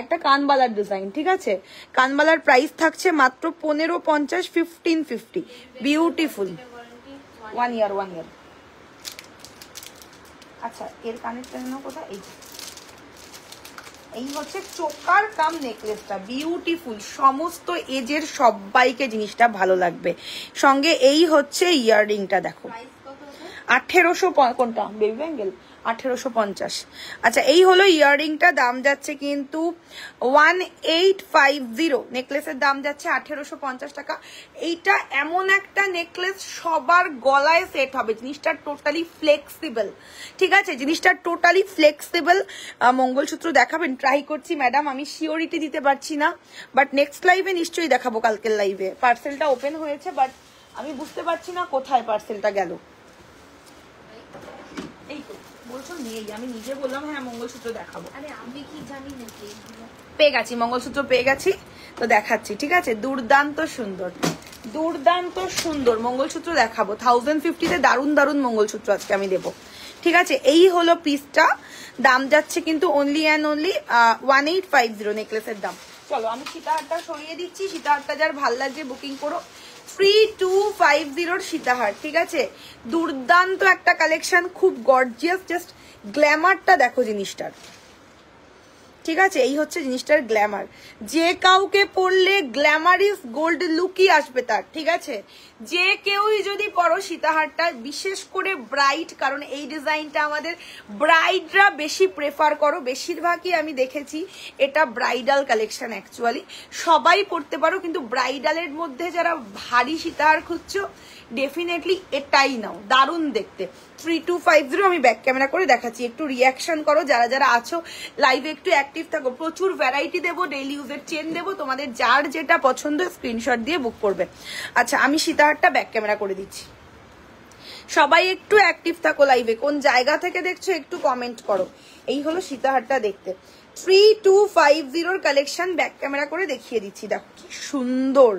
Speaker 1: একটা কানবালার ডিজাইন ঠিক আছে কানবালার প্রাইস থাকছে মাত্র পনেরো পঞ্চাশ fifteen fifty beautiful one year one year আচ্ছা এর কানেরটা যেন কোথায় এই এই হচ্ছে চোকার কাম নেকলেসটা বিউটিফুল সমস্ত এজের সবাইকে জিনিসটা ভালো লাগবে সঙ্গে এই হচ্ছে ইয়াররিংটা দেখো আঠেরোশো কোনটা বেবি ব্যাঙ্গেল আঠেরোশো পঞ্চাশ আচ্ছা এই হলো ইয়াররিংটা দাম যাচ্ছে কিন্তু ওয়ান এইট ফাইভ জিরো নেকলেসের দাম যাচ্ছে আঠেরোশো পঞ্চাশ টাকা এইটা এমন একটা নেকলেস সবার গলায় সেট হবে জিনিসটা টোটালি ফ্লেক্সিবল ঠিক আছে জিনিসটা টোটালি ফ্লেক্সিবল মঙ্গলসূত্র দেখাবেন ট্রাই করছি ম্যাডাম আমি শিওরিটি দিতে পারছি না বাট নেক্সট লাইভে নিশ্চয়ই দেখাবো কালকের লাইভে পার্সেলটা ওপেন হয়েছে বাট আমি বুঝতে পারছি না কোথায় পার্সেলটা গেল আমি নিজে বললাম হ্যাঁ মঙ্গলসূত্র দেখাবো আরে আমি পেয়ে গেছি মঙ্গলসূত্র পেয়ে গেছি তো দেখাচ্ছি ঠিক আছে দুর্দান্ত সুন্দর দুর্দান্ত সুন্দর মঙ্গলসূত্র দেখাবো থাউজেন্ড ফিফটিতে দারুণ দারুণ মঙ্গলসূত্র আজকে আমি দেবো ঠিক আছে এই হলো পিসটা দাম যাচ্ছে কিন্তু only and only one eight five zero নেকলেসের দাম চলো আমি সীতাহারটা সরিয়ে দিচ্ছি সীতাহারটা যার ভাল লাগছে বুকিং করো থ্রি টু ফাইভ জিরোর সীতাহার ঠিক আছে দুর্দান্ত একটা কালেকশন খুব গর্জিয়াস জাস্ট গ্ল্যামারটা দেখো জিনিসটার ঠিক আছে এই হচ্ছে জিনিসটার গ্ল্যামার যে কাউকে পরলে গ্ল্যামারিস গোল্ড লুকই আসবে তার ঠিক আছে যে কেউই যদি পরো সীতাহারটা বিশেষ করে ব্রাইট কারণ এই ডিজাইনটা আমাদের ব্রাইডরা বেশি প্রেফার করো বেশিরভাগই আমি দেখেছি এটা ব্রাইডাল কালেকশন অ্যাকচুয়ালি সবাই পরতে পারো কিন্তু ব্রাইডালের মধ্যে যারা ভারী সীতাহার খুঁজছো ডেফিনেটলি এটাই নাও দারুণ দেখতে থ্রি টু ফাইভ জিরো আমি ব্যাক ক্যামেরা করে দেখাচ্ছি একটু রিয়াকশন করো যারা যারা আছো লাইভে একটু অ্যাক্টিভ থাকো প্রচুর ভ্যারাইটি দেবো ডেইলি ইউজের চেন দেবো তোমাদের যার যেটা পছন্দ স্ক্রিনশট দিয়ে বুক করবে আচ্ছা আমি সীতাহারটা ব্যাক ক্যামেরা করে দিচ্ছি সবাই একটু অ্যাক্টিভ থাকো লাইভে কোন জায়গা থেকে দেখছো একটু কমেন্ট করো এই হলো সীতাহারটা দেখতে থ্রি টু ফাইভ জিরোর কালেকশন ব্যাক ক্যামেরা করে দেখিয়ে দিচ্ছি দেখো কি সুন্দর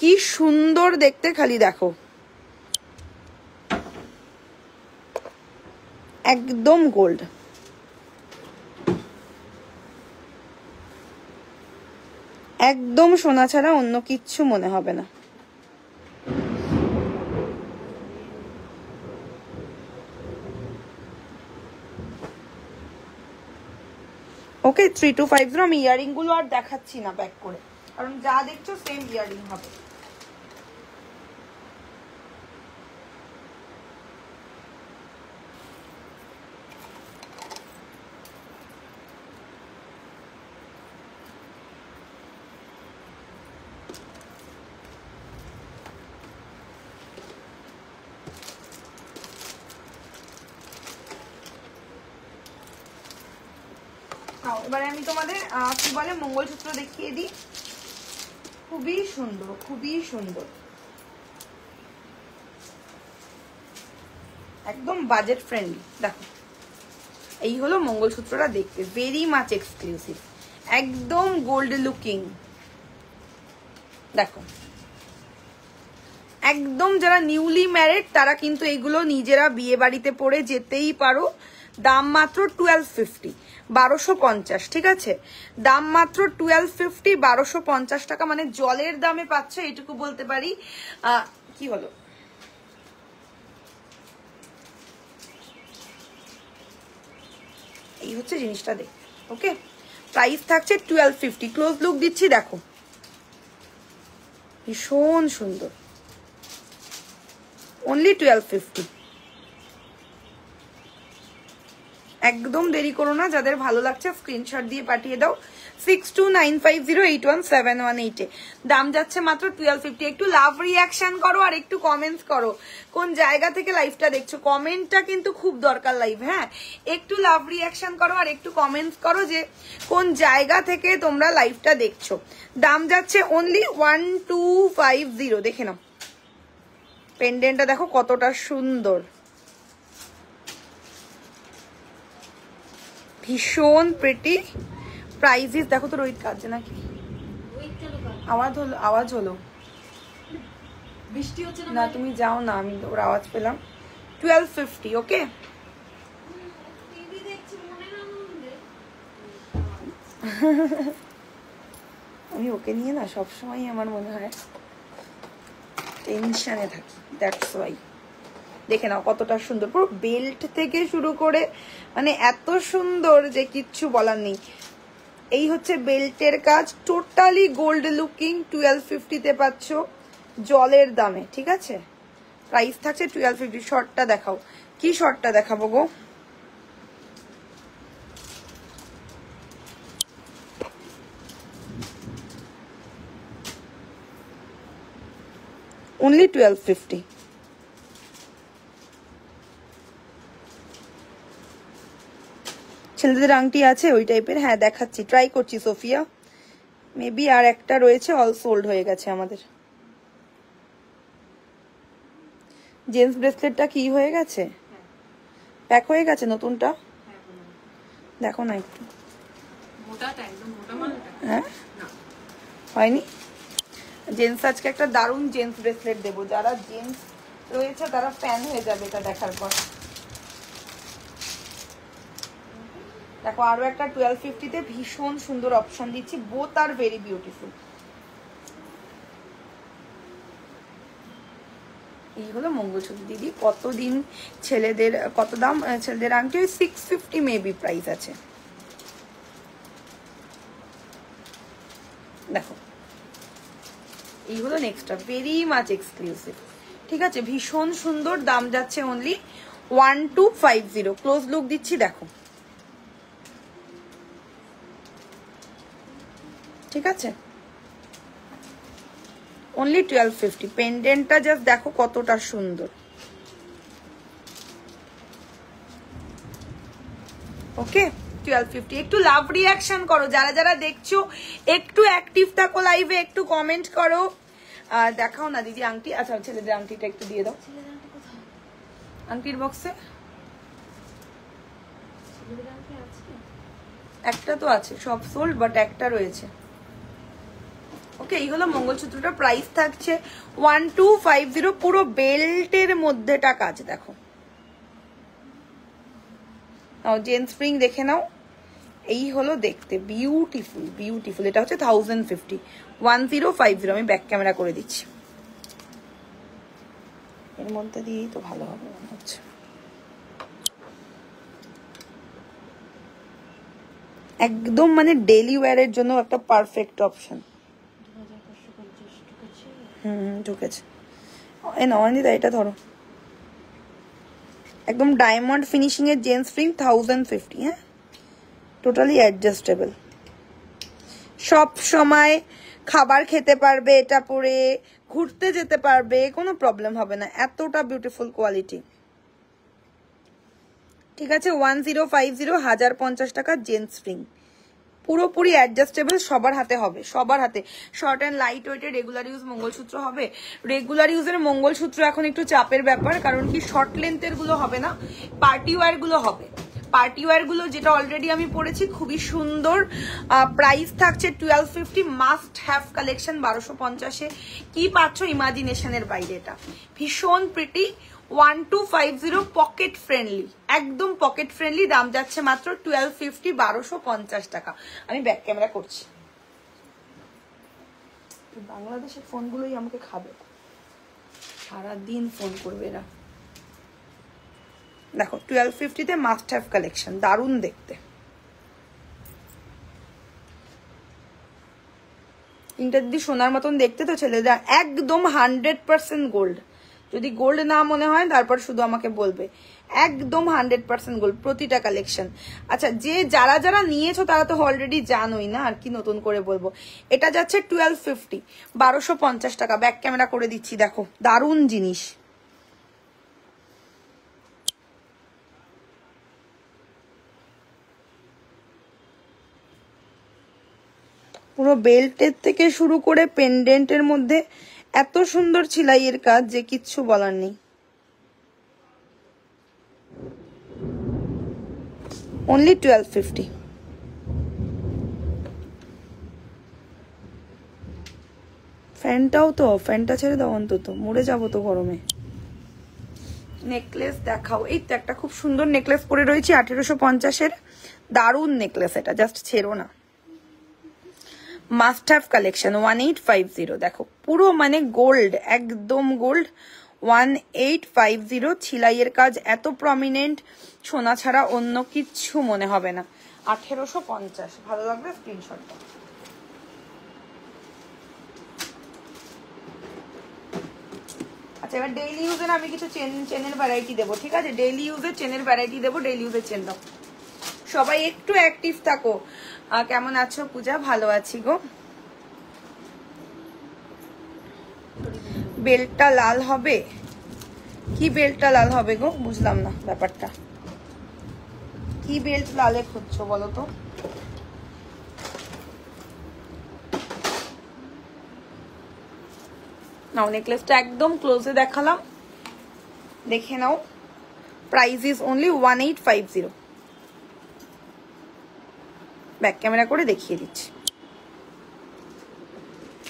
Speaker 1: কি সুন্দর দেখতে খালি দেখো একদম গোল্ড একদম সোনা ছাড়া অন্য কিচ্ছু মনে হবে না ওকে থ্রি টু ফাইভ আমি আমি ইয়ারিংগুলো আর দেখাচ্ছি না ব্যাক করে কারণ যা দেখছো সেম ইয়ারিং হবে এবারে আমি তোমাদের কি বলে মঙ্গলসূত্র দেখিয়ে দিই খুবই সুন্দর খুবই সুন্দর একদম বাজেট ফ্রেন্ডলি দেখো এই হলো মঙ্গলসূত্রটা দেখতে ভেরি মাচ এক্সক্লুসিভ একদম গোল্ড লুকিং দেখো একদম যারা নিউলি ম্যারিড তারা কিন্তু এগুলো নিজেরা বিয়ে বাড়িতে পড়ে যেতেই পারো দাম মাত্র টুয়েলভ ফিফটি বারোশো পঞ্চাশ ঠিক আছে দাম মাত্র টুয়েলভ ফিফটি বারোশো পঞ্চাশ টাকা মানে জলের দামে পাচ্ছ এটুকু বলতে পারি কি হলো এই হচ্ছে জিনিসটা দেখ ওকে প্রাইস থাকছে টুয়েলভ ফিফটি ক্লোজ লুক দিচ্ছি দেখো ভীষণ সুন্দর অনলি টুয়েলভ ফিফটি একদম দেরি করো না যাদের ভালো লাগছে স্ক্রিনশট দিয়ে পাঠিয়ে দাও six two nine five zero eight one seven one এইটে দাম যাচ্ছে মাত্র টুয়েলভ ফিফটি একটু লাভ রিয়াকশন করো আর একটু কমেন্টস করো কোন জায়গা থেকে লাইভটা দেখছো কমেন্টটা কিন্তু খুব দরকার লাইভ হ্যাঁ একটু লাভ রিয়াকশন করো আর একটু কমেন্টস করো যে কোন জায়গা থেকে তোমরা লাইভটা দেখছো দাম যাচ্ছে only one two five zero দেখে নাও পেন্ডেন্টটা দেখো কতটা সুন্দর ভীষণ প্রেটি প্রাইজিস দেখো তো রোহিত কাঁদছে নাকি আওয়াজ হলো আওয়াজ হলো বৃষ্টি হচ্ছে না তুমি যাও না আমি ওর আওয়াজ পেলাম টুয়েলভ ফিফটি ওকে আমি ওকে নিয়ে না সবসময় আমার মনে হয় টেনশানে থাকি দ্যাটস ওয়াই দেখে নাও কতটা সুন্দর পুরো বেল্ট থেকে শুরু করে মানে এত সুন্দর যে কিচ্ছু বলার নেই এই হচ্ছে বেল্টের কাজ টোটালি গোল্ড লুকিং টুয়েলভ ফিফটিতে পাচ্ছ জলের দামে ঠিক আছে প্রাইস থাকছে টুয়েলভ ফিফটি শর্টটা দেখাও কি শর্টটা দেখাবো গো only 1250 ছেলেদের আংটি আছে ওই টাইপের হ্যাঁ দেখাচ্ছি ট্রাই করছি সোফিয়া মেবি আর একটা রয়েছে অল সোল্ড হয়ে গেছে আমাদের জেন্টস ব্রেসলেটটা কি হয়ে গেছে প্যাক হয়ে গেছে নতুনটা দেখো না একটু হ্যাঁ হয়নি জেন্টস আজকে একটা দারুণ জেন্টস ব্রেসলেট দেবো যারা জেন্টস রয়েছে তারা ফ্যান হয়ে যাবে এটা দেখার পর দেখো আরও একটা টুয়েলভ ফিফটিতে ভীষণ সুন্দর অপশন দিচ্ছি বোথ আর ভেরি বিউটিফুল এই হলো মঙ্গলসূত্র দিদি কতদিন ছেলেদের কত দাম ছেলেদের আংটি ওই সিক্স ফিফটি মেবি প্রাইস আছে দেখো এই হলো নেক্সটটা ভেরি মাচ এক্সক্লুসিভ ঠিক আছে ভীষণ সুন্দর দাম যাচ্ছে only one two five zero close look দিচ্ছি দেখো ঠিক আছে অনলি টুয়েলভ ফিফটি পেন্ডেন্টটা জাস্ট দেখো কতটা সুন্দর ওকে টুয়েলভ ফিফটি একটু লাভ রিয়াকশন করো যারা যারা দেখছো একটু অ্যাক্টিভ থাকো লাইভে একটু কমেন্ট করো দেখাও না দিদি আংটি আচ্ছা ছেলেদের আংটিটা একটু দিয়ে দাও আংটির বক্সে একটা তো আছে সব সোল্ড বাট একটা রয়েছে ওকে এই হলো মঙ্গলসূত্রটা প্রাইস থাকছে ওয়ান টু ফাইভ জিরো পুরো বেল্টের মধ্যেটা কাজ দেখো জেন্টস স্প্রিং দেখে নাও এই হলো দেখতে বিউটিফুল বিউটিফুল এটা হচ্ছে thousand fifty one zero five zero আমি ব্যাক ক্যামেরা করে দিচ্ছি এর মধ্যে দিয়েই তো ভালো হবে মনে হচ্ছে একদম মানে ডেলি ওয়্যারের জন্য একটা পারফেক্ট অপশন হুম হুম ঢুকেছে এ না অনিতা এটা ধরো একদম ডায়মন্ড ফিনিশিংয়ের জেন্টস ফ্রিং থাউজেন্ড ফিফটি হ্যাঁ টোটালি অ্যাডজাস্টেবল সব সময় খাবার খেতে পারবে এটা পরে ঘুরতে যেতে পারবে কোনো প্রবলেম হবে না এতটা বিউটিফুল কোয়ালিটি ঠিক আছে ওয়ান জিরো ফাইভ জিরো হাজার পঞ্চাশ টাকা জেন্টস ফ্রিং পুরোপুরি অ্যাডজাস্টেবল সবার হাতে হবে সবার হাতে শর্ট অ্যান্ড লাইট ওয়েটে রেগুলার ইউজ মঙ্গলসূত্র হবে রেগুলার ইউজের মঙ্গলসূত্র এখন একটু চাপের ব্যাপার কারণ কি শর্ট লেন্থের গুলো হবে না পার্টি ওয়ারগুলো হবে পার্টি ওয়ারগুলো যেটা অলরেডি আমি পড়েছি খুবই সুন্দর প্রাইস থাকছে twelve fifty must have collection বারোশো পঞ্চাশে কি পাচ্ছ ইমাজিনেশনের বাইরে এটা ভীষণ pretty one two five zero pocket friendly একদম পকেট ফ্রেন্ডলি দাম যাচ্ছে মাত্র টুয়েলভ ফিফটি বারোশো পঞ্চাশ টাকা আমি ব্যাক ক্যামেরা করছি বাংলাদেশের ফোনগুলোই আমাকে খাবে সারাদিন ফোন করবে এরা দেখো টুয়েলভ ফিফটিতে মাস্ট হ্যাভ কালেকশন দারুণ দেখতে ইন্টার দিদি সোনার মতন দেখতে তো ছেলেদের একদম হান্ড্রেড পার্সেন্ট গোল্ড যদি গোল্ড না মনে হয় তারপর শুধু আমাকে বলবে একদম হান্ড্রেড পার্সেন্ট গোল্ড প্রতিটা কালেকশন আচ্ছা যে যারা যারা নিয়েছো তারা তো অলরেডি জানোই না আর কি নতুন করে বলবো এটা যাচ্ছে টুয়েলভ ফিফটি বারোশো পঞ্চাশ টাকা ব্যাক ক্যামেরা করে দিচ্ছি দেখো দারুণ জিনিস পুরো বেল্টের থেকে শুরু করে পেন্ডেন্টের মধ্যে এত সুন্দর ছিলাইয়ের কাজ যে কিচ্ছু বলার নেই অনলি টুয়েলভ ফিফটি ফ্যানটাও তো ফ্যানটা ছেড়ে দাও অন্তত মরে যাবো তো গরমে নেকলেস দেখাও এই তো একটা খুব সুন্দর নেকলেস পরে রয়েছি আঠেরোশো পঞ্চাশের দারুণ নেকলেস এটা জাস্ট ছেড়ো না must have collection one eight five zero দেখো পুরো মানে গোল্ড একদম gold one eight five zero ছিলাইয়ের কাজ এত প্রমিনেন্ট সোনা ছাড়া অন্য কিচ্ছু মনে হবে না আঠেরোশো পঞ্চাশ ভালো লাগবে স্ক্রিনশটটা আচ্ছা এবার ডেইলি ইউজের আমি কিছু চেন চেনের ভ্যারাইটি দেবো ঠিক আছে ডেইলি ইউজের চেনের ভ্যারাইটি দেবো ডেইলি ইউজের সবাই একটু অ্যাক্টিভ থাকো কেমন আছো পূজা ভালো আছি গো বেলটা লাল হবে কি বেলটা লাল হবে গো বুঝলাম না ব্যাপারটা কি বেল্ট লালে খুঁজছো বলো তো নাও নেকলেসটা একদম ক্লোজে দেখালাম দেখে নাও price is only one eight five zero back camera করে দেখিয়ে দিচ্ছি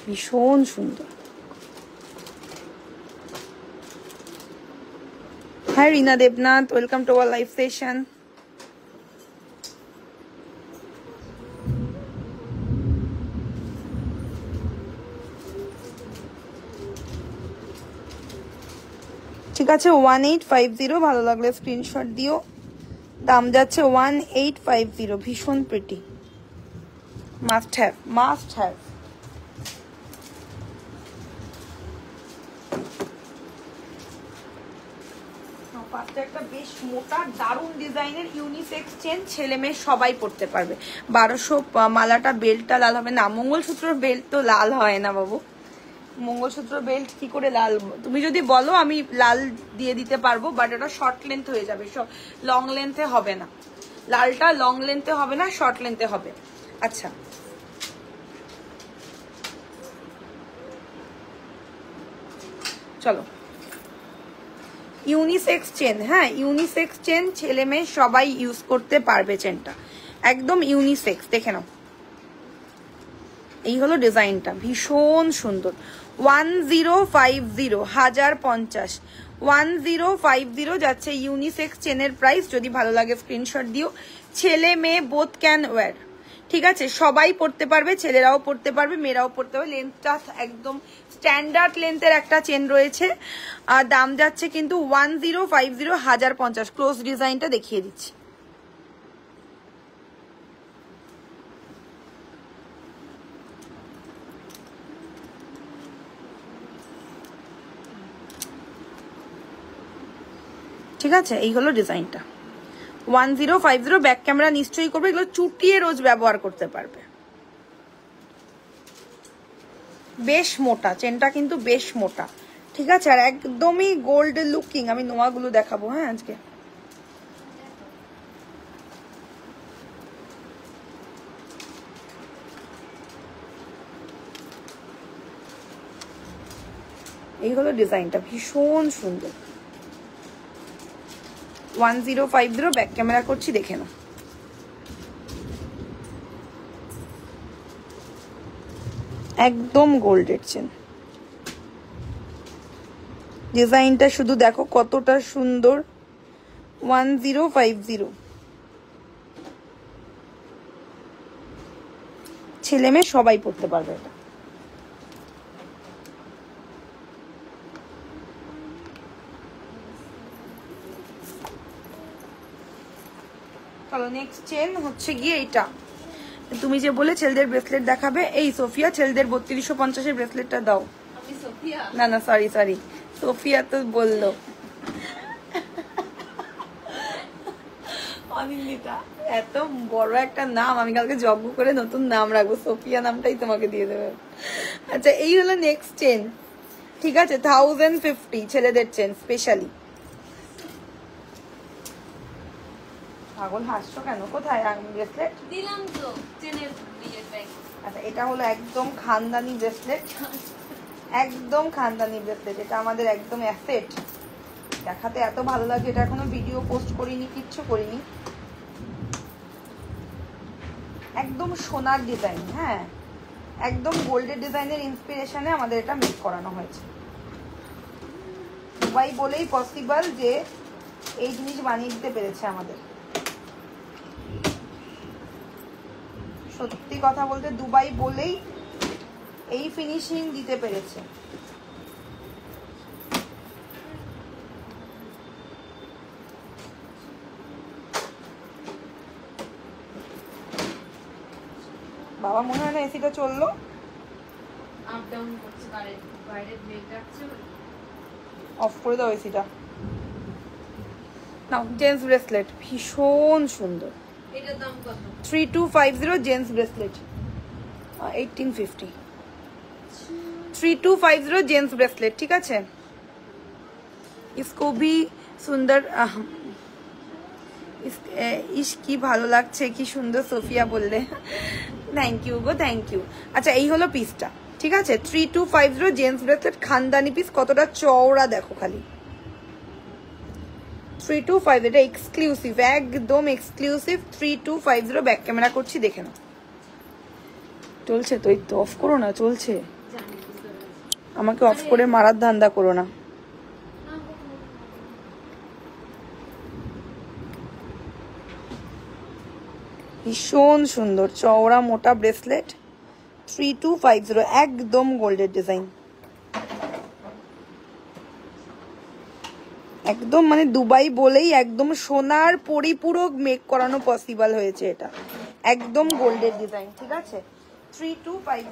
Speaker 1: ভীষণ সুন্দর হ্যাঁ Rina Debnath welcome to our live session ঠিক আছে ওয়ান এইট ফাইভ জিরো ভালো লাগলে স্ক্রিনশট দিও দাম যাচ্ছে ওয়ান এইট ফাইভ জিরো ভীষণ pretty Must have. Must have. একটা বেশ মোটা ডিজাইনের ছেলে মেয়ে সবাই পারবে বারোশো মালাটা বেল্টটা লাল হবে না মঙ্গলসূত্রর বেল্ট তো লাল হয় না বাবু মঙ্গলসূত্র বেল্ট করে লাল তুমি যদি বলো আমি লাল দিয়ে দিতে পারবো বাট ওটা শর্ট লেন্থ হয়ে যাবে লং লেন্থে হবে না লালটা লং লেন্থে হবে না শর্ট লেন্থে হবে আচ্ছা চলো ইউনিসেক্স চেন হ্যাঁ ইউনিসেক্স চেন ছেলে মেয়ে সবাই ইউজ করতে পারবে চেনটা একদম ইউনিসেক্স দেখে নাও এই হলো ডিজাইনটা ভীষণ সুন্দর ওয়ান জিরো ফাইভ জিরো হাজার পঞ্চাশ ওয়ান জিরো ফাইভ জিরো যাচ্ছে ইউনিসেক্স চেনের প্রাইস যদি ভালো লাগে স্ক্রিনশট দিও ছেলে মেয়ে বোথ ক্যান ওয়ার ঠিক আছে সবাই পড়তে পারবে ছেলেরাও পড়তে পারবে মেয়েরাও পড়তে পারবে লেন্থটা একদম স্ট্যান্ডার্ড লেন্থের একটা চেন রয়েছে আর দাম যাচ্ছে কিন্তু ওয়ান জিরো ফাইভ জিরো হাজার পঞ্চাশ ক্লোজ ডিজাইনটা দেখিয়ে দিচ্ছি ঠিক আছে এই হলো ডিজাইনটা one zero five zero back camera নিশ্চয়ই করবে এগুলো চুটিয়ে রোজ ব্যবহার করতে পারবে বেশ মোটা চেনটা কিন্তু বেশ মোটা ঠিক আছে আর একদমই গোল্ড লুকিং আমি নোয়াগুলো দেখাবো হ্যাঁ আজকে এই হলো ডিজাইনটা ভীষণ সুন্দর one zero five zero back camera করছি দেখে নাও একদম গোল্ডের চেন ডিজাইনটা শুধু দেখো কতটা সুন্দর ওয়ান জিরো ফাইভ জিরো ছেলে মেয়ে সবাই পড়তে পারবে এটা নেক্সট চেন হচ্ছে গিয়ে এটা তুমি যে বলে ছেলেদের ব্রেসলেট দেখাবে এই সোফিয়া ছেলেদের বত্রিশশো পঞ্চাশের ব্রেসলেটটা দাও না না সরি সরি সোফিয়া তো বললো এত বড় একটা নাম আমি কালকে যজ্ঞ করে নতুন নাম রাখবো সোফিয়া নামটাই তোমাকে দিয়ে দেবে আচ্ছা এই হলো নেক্সট চেন ঠিক আছে থাউজেন্ড ফিফটি ছেলেদের চেন স্পেশালি পাগল হাসছো কেন কোথায় ব্রেসলেট
Speaker 2: দিলাম তো চেনের
Speaker 1: আচ্ছা এটা হলো একদম খানদানি ব্রেসলেট একদম খানদানি ব্রেসলেট এটা আমাদের একদম অ্যাসেট দেখাতে এত ভালো লাগে এটা এখনো ভিডিও পোস্ট করিনি কিচ্ছু করিনি একদম সোনার ডিজাইন হ্যাঁ একদম গোল্ডের ডিজাইনের ইন্সপিরেশনে আমাদের এটা মেক করানো হয়েছে দুবাই বলেই পসিবল যে এই জিনিস বানিয়ে দিতে পেরেছে আমাদের সত্যি কথা বলতে দুবাই বলেই এই ফিনিশিং দিতে পেরেছে বাবা মনে হয় না এসিটা চললো
Speaker 2: আপ ডাউন করছে কারেন্ট বাইরে ব্লেড
Speaker 1: অফ করে দাও এসিটা নাও জেন্টস ব্রেসলেট ভীষণ সুন্দর
Speaker 2: এটার দাম কত
Speaker 1: 3250 জেন্টস ব্রেসলেট 1850 3250 জেন্টস ব্রেসলেট ঠিক আছে সুন্দর ইস ভালো লাগছে কি সুন্দর সোফিয়া বললে থ্যাংক ইউ গো থ্যাংক ইউ আচ্ছা এই হলো পিসটা ঠিক আছে three two five zero gents bracelet খানদানি পিস কতটা চওড়া দেখো খালি থ্রি টু ফাইভ এটা এক্সক্লুসিভ একদম exclusive three two five zero back camera করছি দেখে নাও চলছে তো এই তো অফ করো না চলছে আমাকে অফ করে মারার ধান্দা করো না ভীষণ সুন্দর চওড়া মোটা bracelet three two five zero একদম গোল্ডের ডিজাইন একদম মানে দুবাই বলেই একদম সোনার পরিপূরক মেক করানো পসিবল হয়েছে এটা একদম গোল্ডের ডিজাইন ঠিক আছে থ্রি টু ফাইভ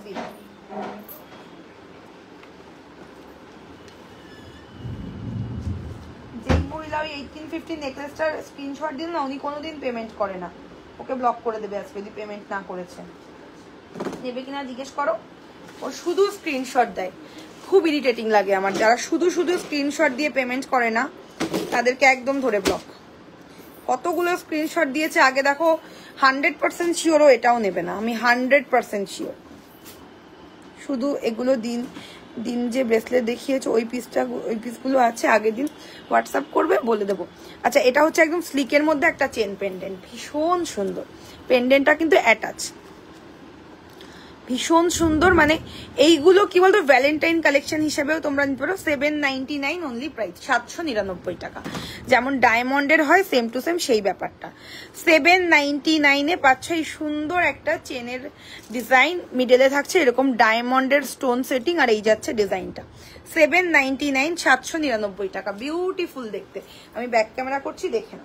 Speaker 1: নেকলেসটার স্ক্রিনশট দিন না উনি পেমেন্ট করে না ওকে ব্লক করে দেবে পেমেন্ট না নেবে জিজ্ঞেস করো ও শুধু স্ক্রিনশট দেয় খুব লাগে আমার যারা শুধু শুধু স্ক্রিনশট দিয়ে পেমেন্ট করে না তাদেরকে একদম ধরে ব্লক কতগুলো স্ক্রিনশট দিয়েছে আগে দেখো হান্ড্রেড পার্সেন্ট শিওরও এটাও নেবে না আমি হান্ড্রেড পার্সেন্ট শিওর শুধু এগুলো দিন দিন যে ব্রেসলেট দেখিয়েছে ওই পিসটা ওই পিসগুলো আছে আগের দিন হোয়াটসঅ্যাপ করবে বলে দেবো আচ্ছা এটা হচ্ছে একদম স্লিকের মধ্যে একটা চেন পেন্ডেন্ট ভীষণ সুন্দর পেন্ডেন্টটা কিন্তু অ্যাটাচ ভীষণ সুন্দর মানে এইগুলো কি বলতো ভ্যালেন্টাইন কালেকশন হিসেবেও তোমরা নিতে পারো seven ninety nine only price সাতশো নিরানব্বই টাকা যেমন ডায়মন্ডের হয় সেম টু সেম সেই ব্যাপারটা সেভেন নাইনটি নাইনে পাচ্ছ এই সুন্দর একটা চেনের ডিজাইন মিডেলে থাকছে এরকম ডায়মন্ডের স্টোন সেটিং আর এই যাচ্ছে ডিজাইনটা সেভেন নাইনটি নাইন সাতশো নিরানব্বই টাকা বিউটিফুল দেখতে আমি ব্যাক ক্যামেরা করছি দেখে না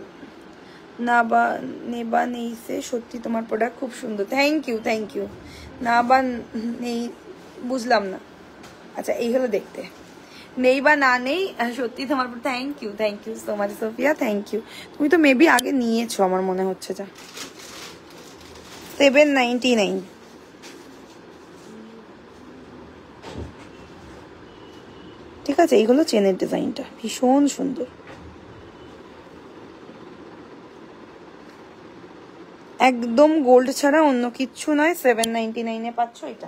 Speaker 1: নাবা নেবা নেইসে সত্যি তোমার প্রোডাক্ট খুব সুন্দর থ্যাংক ইউ থ্যাংক ইউ নাবা নেই বুঝলাম না আচ্ছা এই হলো দেখতে নেই বা না নেই সত্যি তোমার thank you thank you so much Sofia thank you তুমি তো মেবি আগে নিয়েছো আমার মনে হচ্ছে যা সেভেন নাইনটি নাইন ঠিক আছে এইগুলো চেনের ডিজাইনটা ভীষণ সুন্দর একদম গোল্ড ছাড়া অন্য কিছু নয় সেভেন নাইনটি নাইনে পাচ্ছ এটা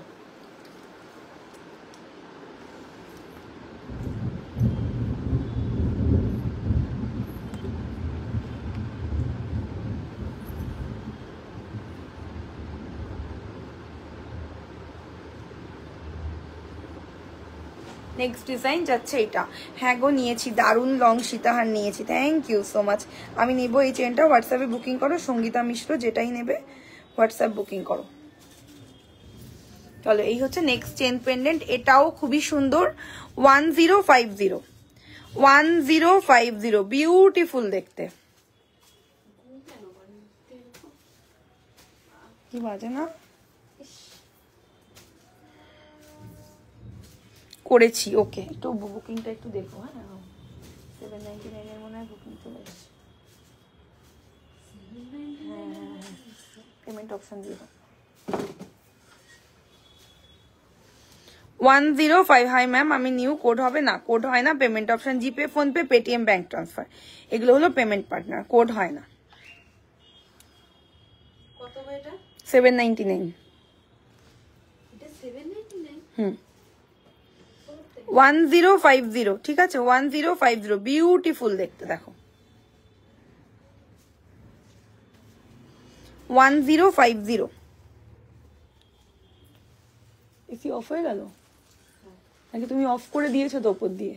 Speaker 1: নেক্সট ডিজাইন যাচ্ছে এটা হ্যাঁ গো নিয়েছি দারুণ লং সীতাহার নিয়েছি থ্যাংক ইউ সো মাচ আমি নেব এই চেনটা হোয়াটসঅ্যাপে বুকিং করো সঙ্গীতা মিশ্র যেটাই নেবে হোয়াটসঅ্যাপ বুকিং করো চলো এই হচ্ছে নেক্সট চেন পেন্ডেন্ট এটাও খুবই সুন্দর one zero five zero one zero five zero beautiful দেখতে কি বাজে না করেছি ওকে একটু বুকিংটা একটু দেখো হ্যাঁ সেভেন নাইনটি নাইনের মনে হয় booking payment option one zero five ma'am আমি নিউ কোড হবে না কোড হয় না payment option PhonePe Paytm bank transfer এগুলো হলো পেমেন্ট পার্টনার কোড হয় না seven ninety nine hmm one zero five zero ঠিক আছে one zero five zero beautiful দেখতে দেখো one zero five zero AC off হয়ে গেল নাকি তুমি অফ করে দিয়েছো তো ওপর দিয়ে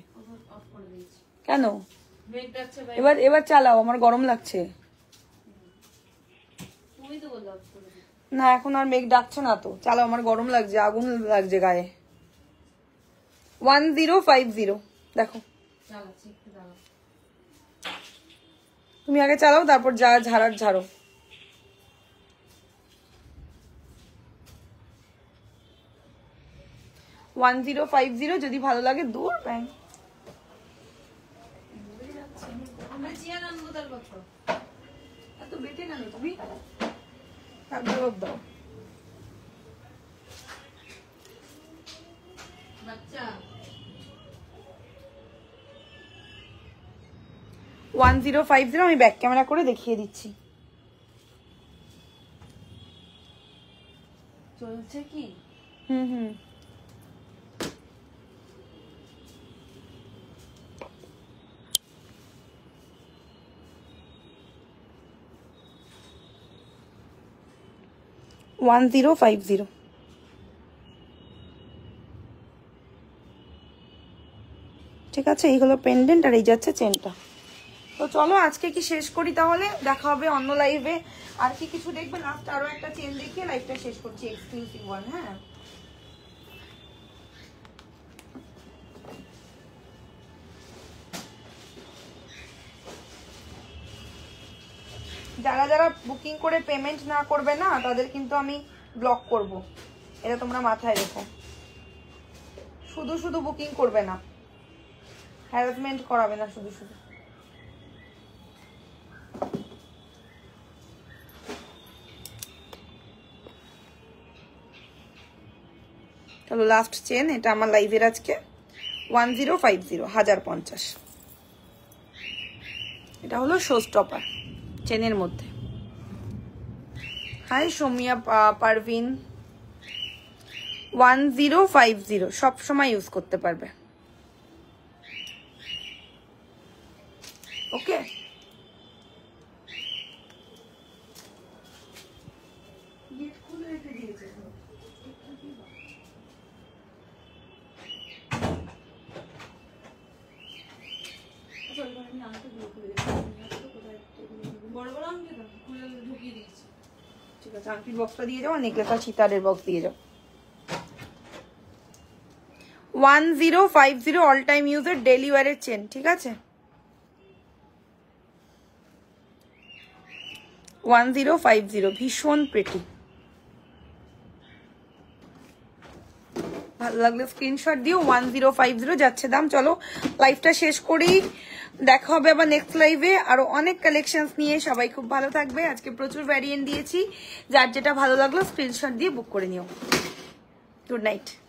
Speaker 2: কেন এবার এবার
Speaker 1: চালাও আমার গরম লাগছে না এখন আর মেঘ ডাকছে না তো চালাও আমার গরম লাগছে আগুন লাগছে গায়ে ওয়ান জিরো ফাইভ জিরো দেখো তুমি আগে চালাও তারপর যা ঝাড়ার ঝাড়ো ওয়ান জিরো ফাইভ জিরো যদি ভালো লাগে দূর ব্যাং দাও ওয়ান জিরো ফাইভ জিরো আমি ব্যাক ক্যামেরা করে দেখিয়ে দিচ্ছি
Speaker 2: চলছে কি
Speaker 1: হুম হুম ওয়ান জিরো ফাইভ জিরো ঠিক আছে এইগুলো পেন্ডেন্ট আর এই যাচ্ছে চেনটা তো চলো আজকে কি শেষ করি তাহলে দেখা হবে অন্য লাইভে আর কি কিছু দেখবে লাস্ট আরও একটা চেন দেখিয়ে লাইভটা শেষ করছি এক্সক্লুসিভ ওয়ান হ্যাঁ যারা যারা বুকিং করে পেমেন্ট না করবে না তাদের কিন্তু আমি ব্লক করব। এটা তোমরা মাথায় রেখো শুধু শুধু বুকিং করবে না হ্যারাসমেন্ট করাবে না শুধু শুধু হলো লাস্ট চেন এটা আমার লাইভের আজকে ওয়ান জিরো ফাইভ জিরো হাজার পঞ্চাশ এটা হলো শো স্টপার চেনের মধ্যে hi Somiya Parveen one zero five zero সবসময় ইউজ করতে পারবে okay one zero five zero ভীষণ ভালো লাগলে স্ক্রিনশট দিও ওয়ান জিরো ফাইভ জিরো যাচ্ছে দাম চলো লাইভটা শেষ করি দেখা হবে আবার নেক্সট লাইভে আরো অনেক কালেকশন নিয়ে সবাই খুব ভালো থাকবে আজকে প্রচুর ভ্যারিয়েন্ট দিয়েছি যার যেটা ভালো লাগলো স্ক্রিনশট দিয়ে বুক করে নিও গুড নাইট